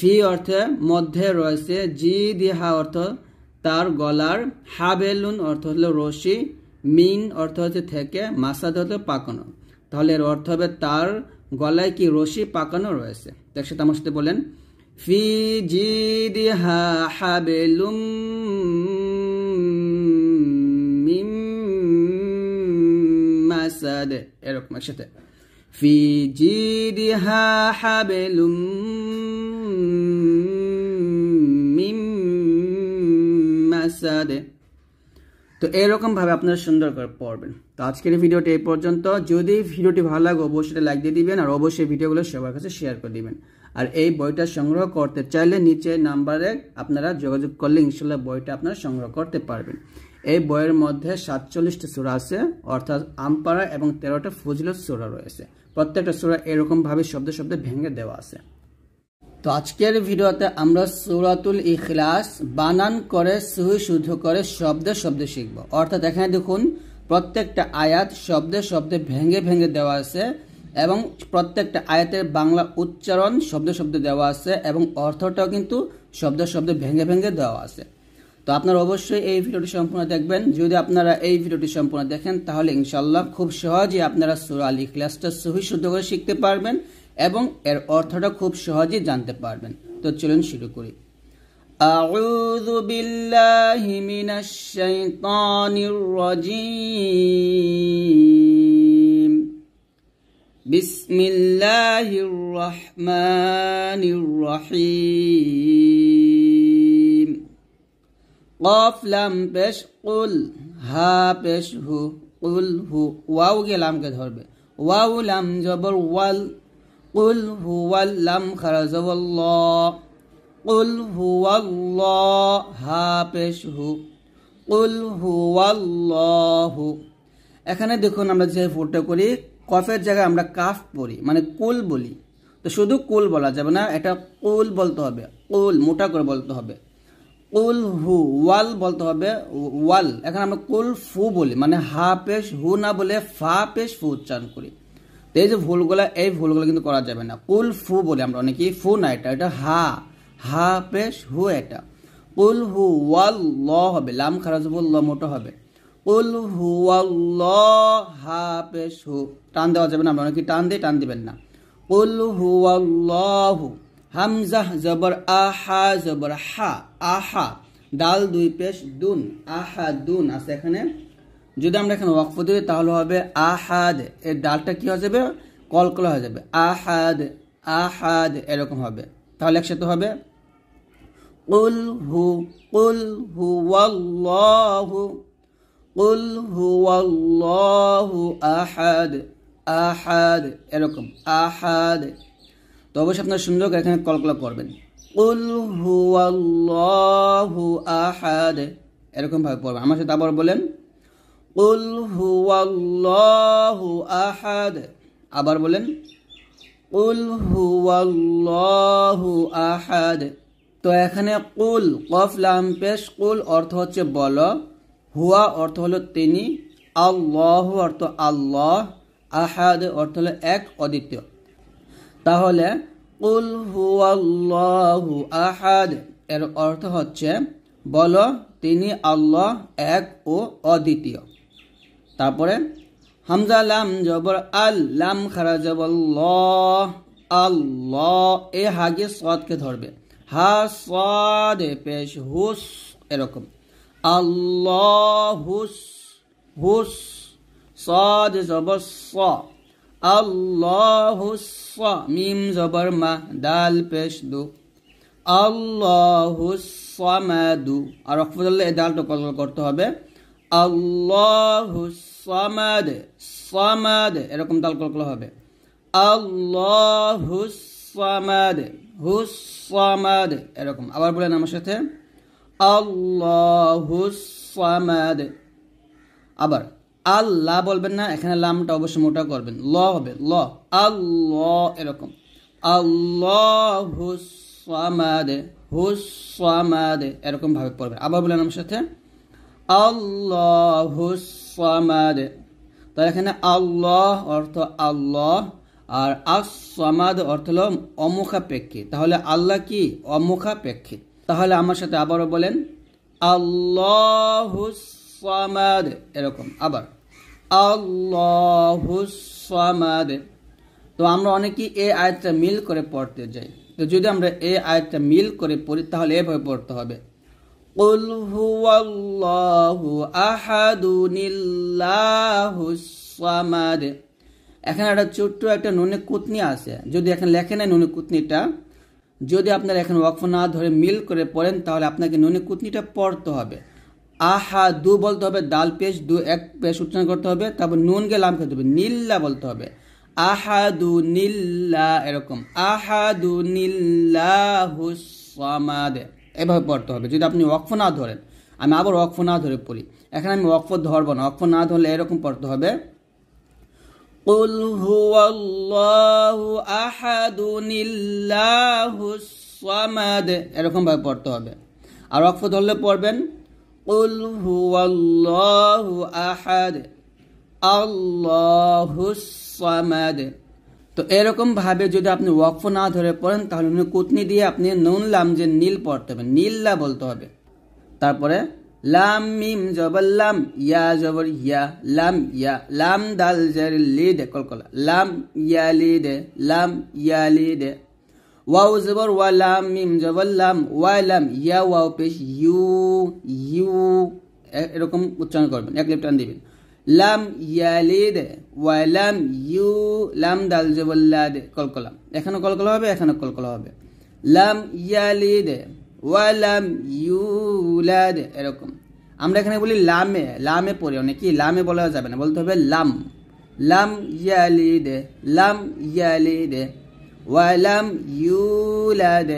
Speaker 1: ফি অর্থে মধ্যে রয়েছে জি দিহা অর্থ তার গলার হাবেলুন অর্থ হলো রশি মিন অর্থ হচ্ছে থেকে মাসাদ হতে পাকানো তাহলে এর অর্থ হবে তার গলায় কি রশি পাকানো রয়েছে তো একসাথে আমার সাথে বলেন ফি জি দিহা হাবেলুম আসাদ এরকম একসাথে ফি জিদিহা হাবলুম মিম মাসাদ তো এরকমভাবে আপনারা সুন্দর করে পড়বেন তো আজকের ভিডিওটি এই পর্যন্ত যদি ভিডিওটি ভালো লাগে অবশ্যই লাইক দিয়ে দিবেন আর অবশ্যই ভিডিওগুলো সবার কাছে শেয়ার করে দিবেন আর এই বইটা সংগ্রহ করতে চাইলে নিচে নাম্বারে আপনারা যোগাযোগ করলে ইনশাল্লাহ বইটা আপনারা সংগ্রহ করতে পারবেন এই বইয়ের মধ্যে সাতচল্লিশটি সুরা আছে অর্থাৎ আমপাড়া এবং তেরোটা ফজলত সুরা রয়েছে প্রত্যেকটা সুরা এরকমভাবে শব্দে শব্দে ভেঙে দেওয়া আছে তো আজকের ভিডিওতে আমরা সুরাতুল ইখলাস বানান করে সুহি শুদ্ধ করে শব্দে শব্দে শিখব অর্থাৎ এখানে দেখুন প্রত্যেকটা আয়াত শব্দে শব্দে ভেঙে ভেঙে দেওয়া আছে এবং প্রত্যেকটা আয়াতের বাংলা উচ্চারণ শব্দ শব্দে দেওয়া আছে এবং অর্থটাও কিন্তু শব্দ শব্দে ভেঙে ভেঙে দেওয়া আছে তো আপনারা অবশ্যই এই ভিডিওটি সম্পূর্ণ দেখবেন যদি আপনারা এই ভিডিওটি সম্পূর্ণ দেখেন তাহলে ইনশাল্লাহ খুব সহজে আপনারা সুর আলী ক্লাসটা সহি শুদ্ধ করে শিখতে পারবেন এবং এর অর্থটা খুব সহজে জানতে পারবেন তো চলুন শুরু করি أعوذ بالله من الشيطان الرجيم بسم الله الرحمن الرحيم কফ লাম পেশ কুল হা পেশ হু কুল হু ওয়াউকে লামকে ধরবে ওয়াউ লাম জবর ওয়াল কুল হু ওয়াল লাম খারা জবর ল কুল হু ল হা পেশ হু কুল হু হু এখানে দেখুন আমরা যে ফোরটা করি কফের জায়গায় আমরা কাফ পড়ি মানে কুল বলি তো শুধু কুল বলা যাবে না এটা কুল বলতে হবে কুল মোটা করে বলতে হবে কুল হু ওয়াল বলতে হবে ওয়াল এখন আমরা কুল ফু বলি মানে হা পেশ হু না বলে ফা পেশ ফু উচ্চারণ করি এই যে ভুলগুলো এই ভুলগুলো কিন্তু করা যাবে না কুল ফু বলি আমরা অনেকেই ফু না এটা এটা হা হা পেশ হু এটা কুল হু ওয়াল ল হবে লাম খারাজ বল ল মোটো হবে কুল হু ওয়াল ল হা পেশ হু টান দেওয়া যাবে না আমরা অনেকেই টান দিয়ে টান দিবেন না কুল হু হু হামজাহ জবর আহা জবর হা আহা ডাল দুই পেশ দুন আহা দুন আছে এখানে যদি আমরা এখানে ওয়াকফ দিই তাহলে হবে আহাদ এর ডালটা কি হয়ে যাবে কলকলা হয়ে যাবে আহাদ আহাদ এরকম হবে তাহলে একসাথে হবে কুল হু কুল হু ওয়াল্লাহু কুল হু ওয়াল্লাহু আহাদ আহাদ এরকম আহাদ তো অবশ্যই আপনার সুন্দর এখানে কলকলা করবেন এরকম ভাবে এরকমভাবে পড়বেন আমার সাথে আবার বলেন আহাদ আবার বলেন উল হুয়াল্লাহু আহাদ তো এখানে কুল কফ লাম পেশ কুল অর্থ হচ্ছে বল হুয়া অর্থ হলো তিনি আল্লাহ অর্থ আল্লাহ আহাদ অর্থ হলো এক অদ্বিতীয় তাহলে কুল হুয়াল্লাহু আহাদ এর অর্থ হচ্ছে বল তিনি আল্লাহ এক ও অদ্বিতীয় তারপরে হামজা লাম জবর আল লাম খারা জবর ল আল্লাহ এ হাগে সদকে ধরবে হা সদ পেশ হুস এরকম আল্লাহ হুস হুস সদ জবর স আল্লাহু মিম জবর মা দাল পেশ দু আল্লাহু সামাদু আর অকফজাল্লা এই দালটা কল করতে হবে আল্লাহু সামাদ সামাদ এরকম দাল কল করা হবে আল্লাহু সামাদ হু সামাদ এরকম আবার বলেন আমার সাথে আল্লাহু সামাদ আবার আল্লাহ বলবেন না এখানে লামটা অবশ্যই মোটা করবেন ল হবে ল আল্লাহ এরকম আল্লাহ হুসামাদে হুসামাদে এরকম ভাবে পড়বেন আবার বলেন আমার সাথে আল্লাহ হুসামাদে তাহলে এখানে আল্লাহ অর্থ আল্লাহ আর আসমাদ অর্থ হল অমুখাপেক্ষী তাহলে আল্লাহ কি অমুখাপেক্ষী তাহলে আমার সাথে আবারও বলেন আল্লাহ হুস সামাদ এরকম আবার আল্লাহু সামাদ তো আমরা অনেকেই এই আয়াতটা মিল করে পড়তে যাই তো যদি আমরা এই আয়াতটা মিল করে পড়ি তাহলে এভাবে পড়তে হবে قل هو الله أحد الله الصمد এখানে একটা ছোট্ট একটা নুনে কুতনি আছে যদি এখানে লেখে নেয় নুনে কুতনিটা যদি আপনারা এখন ওয়াকফ না ধরে মিল করে পড়েন তাহলে আপনাকে নুনে কুতনিটা পড়তে হবে আহা দু বলতে হবে দাল পেশ দু এক পেশ উচ্চারণ করতে হবে তারপর নুনকে লাম খেতে হবে নীল্লা বলতে হবে আহা দু নীল্লা এরকম আহা আহাদু নীল্লাহুসামাদ এভাবে পড়তে হবে যদি আপনি অক্ষ না ধরেন আমি আবার অক্ষ না ধরে পড়ি এখানে আমি অক্ষ ধরবো না অক্ষ না ধরলে এরকম পড়তে হবে قل هو الله أحد الله এরকম ভাবে পড়তে হবে আর অক্ষ ধরলে পড়বেন قل هو الله আহাদ আল্লাহুসামাদ তো এরকমভাবে যদি আপনি ওয়াকফ না ধরে পড়েন তাহলে উনি কুতনি দিয়ে আপনি নুন লাম যে নীল পড়তে হবে নীল লা বলতে হবে তারপরে লাম মিম জবর লাম ইয়া জবর ইয়া লাম ইয়া লাম দাল জের লিড কলকলা লাম ইয়া লিড লাম ইয়া লিড ওয়াও জবর ওয়ালাম মিম জবল্লাম ওয়ালাম ইয়া ওয়াও পেশ ইউ ইউ এরকম উচ্চারণ করবেন এক লেপ টান দিবেন লাম ইয়ালিদ ওয়ালাম ইউ লাম দাল জবল্লাদ কলকলাম এখানে কলকলা হবে এখানে কলকলা হবে লাম ইয়ালিদ ওয়ালাম ইউলাদ এরকম আমরা এখানে বলি লামে লামে পড়ে অনেকে লামে বলা যাবে না বলতে হবে লাম লাম ইয়ালিদ লাম ইয়ালিদ ওয়ালাম ইউলাদ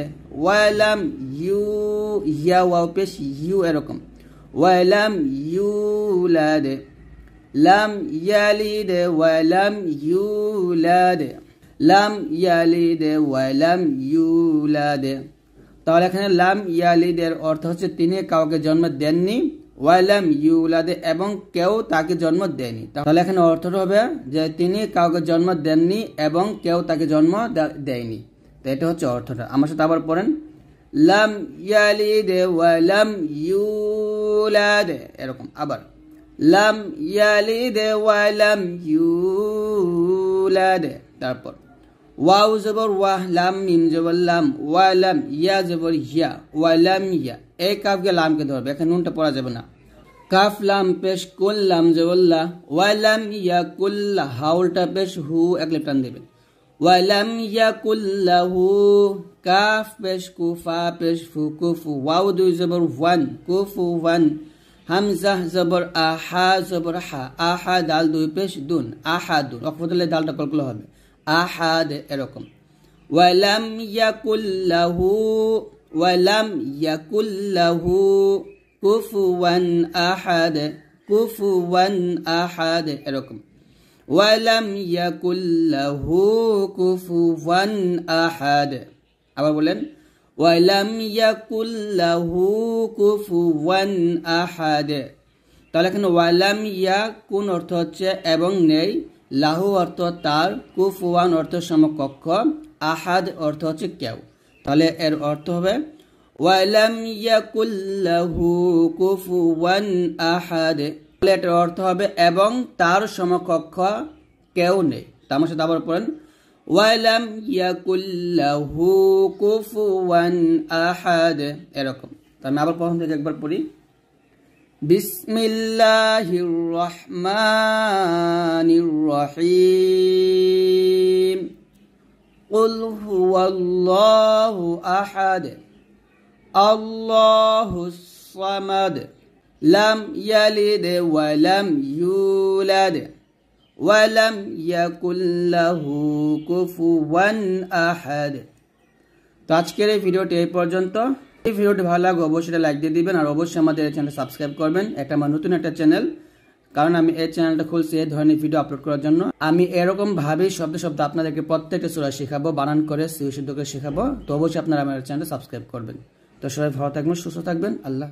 Speaker 1: ওয়ালাম ইউ ইয়া ওয়াও পেশ ইউ এরকম ওয়ালাম ইউলাদ লাম ইয়ালিদ ওয়ালাম ইউলাদ লাম ইয়ালিদ ওয়ালাম ইউলাদ তাহলে এখানে লাম ইয়ালিদের অর্থ হচ্ছে তিনি কাউকে জন্ম দেননি ওয়ালাম ইউলাদে এবং কেউ তাকে জন্ম দেয়নি তাহলে এখানে অর্থটা হবে যে তিনি কাউকে জন্ম দেননি এবং কেউ তাকে জন্ম দেয়নি তো এটা হচ্ছে অর্থটা আমার সাথে আবার পড়েন লাম ইয়ালিদে ওয়ালাম ইউলাদে এরকম আবার লাম ইয়ালিদে ওয়ালাম ইউলাদে তারপর ওয়াউ জবর ওয়াহ লাম মিম জবর লাম লাম ইয়া জবর ইয়া ওয়া লাম ইয়া এই কাফকে লামকে ধরবে এখানে নুনটা পড়া যাবে না কাফ লাম পেশ কুল্লাম জবল্লা লাম ইয়া কুল্লা হাউলটা পেশ হু এক লেপটান দেবেন লাম ইয়া হু কাফ পেশ কুফা পেশ ফু কুফু ওয়াউ দুই জবর ওয়ান কুফু ওয়ান হামজা জবর আহা জবর হা আহা দাল দুই পেশ দুন আহা দুন অকফতুল্লাহ দালটা কলকুলো হবে আহাদ এরকম ওয়ালাম ইয়াকুল্লাহু ওয়ালাম ইয়াকুল্লাহু কুফুয়ান আহাদ কুফুয়ান আহাদ এরকম ওয়ালাম ইয়াকুল্লাহু কুফুয়ান আহাদ আবার বলেন ওয়ালাম ইয়াকুল্লাহু কুফুয়ান আহাদ তাহলে এখানে ওয়ালাম ইয়া কোন অর্থ হচ্ছে এবং নেই লাহু অর্থ তার কুফওয়ান অর্থ সমকক্ষ আহাদ অর্থ হচ্ছে কেউ তাহলে এর অর্থ হবে ওয়ালাম ইয়াকুল্লাহু কুফওয়ান আহাদ এটার অর্থ হবে এবং তার সমকক্ষ কেউ নেই তার সাথে আবার পড়েন ওয়াইলাম ইয়াকুল্লাহু কুফওয়ান আহাদ এরকম তাহলে আবার প্রথম থেকে একবার পড়ি بسم الله الرحمن الرحيم قل هو الله أحد الله الصمد لم يلد ولم يولد ولم يكن له كفوا أحد তো فيديو تيبر ভিডিওটি এই ভিডিওটি ভালো লাগে অবশ্যই লাইক দিয়ে দিবেন আর অবশ্যই আমাদের এই চ্যানেলটা সাবস্ক্রাইব করবেন এটা আমার নতুন একটা চ্যানেল কারণ আমি এই চ্যানেলটা খুলছি এই ধরনের ভিডিও আপলোড করার জন্য আমি এরকম ভাবে শব্দ শব্দ আপনাদেরকে প্রত্যেকটা সুরা শেখাবো বানান করে সিউ শুদ্ধ করে শেখাবো তো অবশ্যই আপনারা আমার চ্যানেল সাবস্ক্রাইব করবেন তো সবাই ভালো থাকবেন সুস্থ থাকবেন আল্লাহ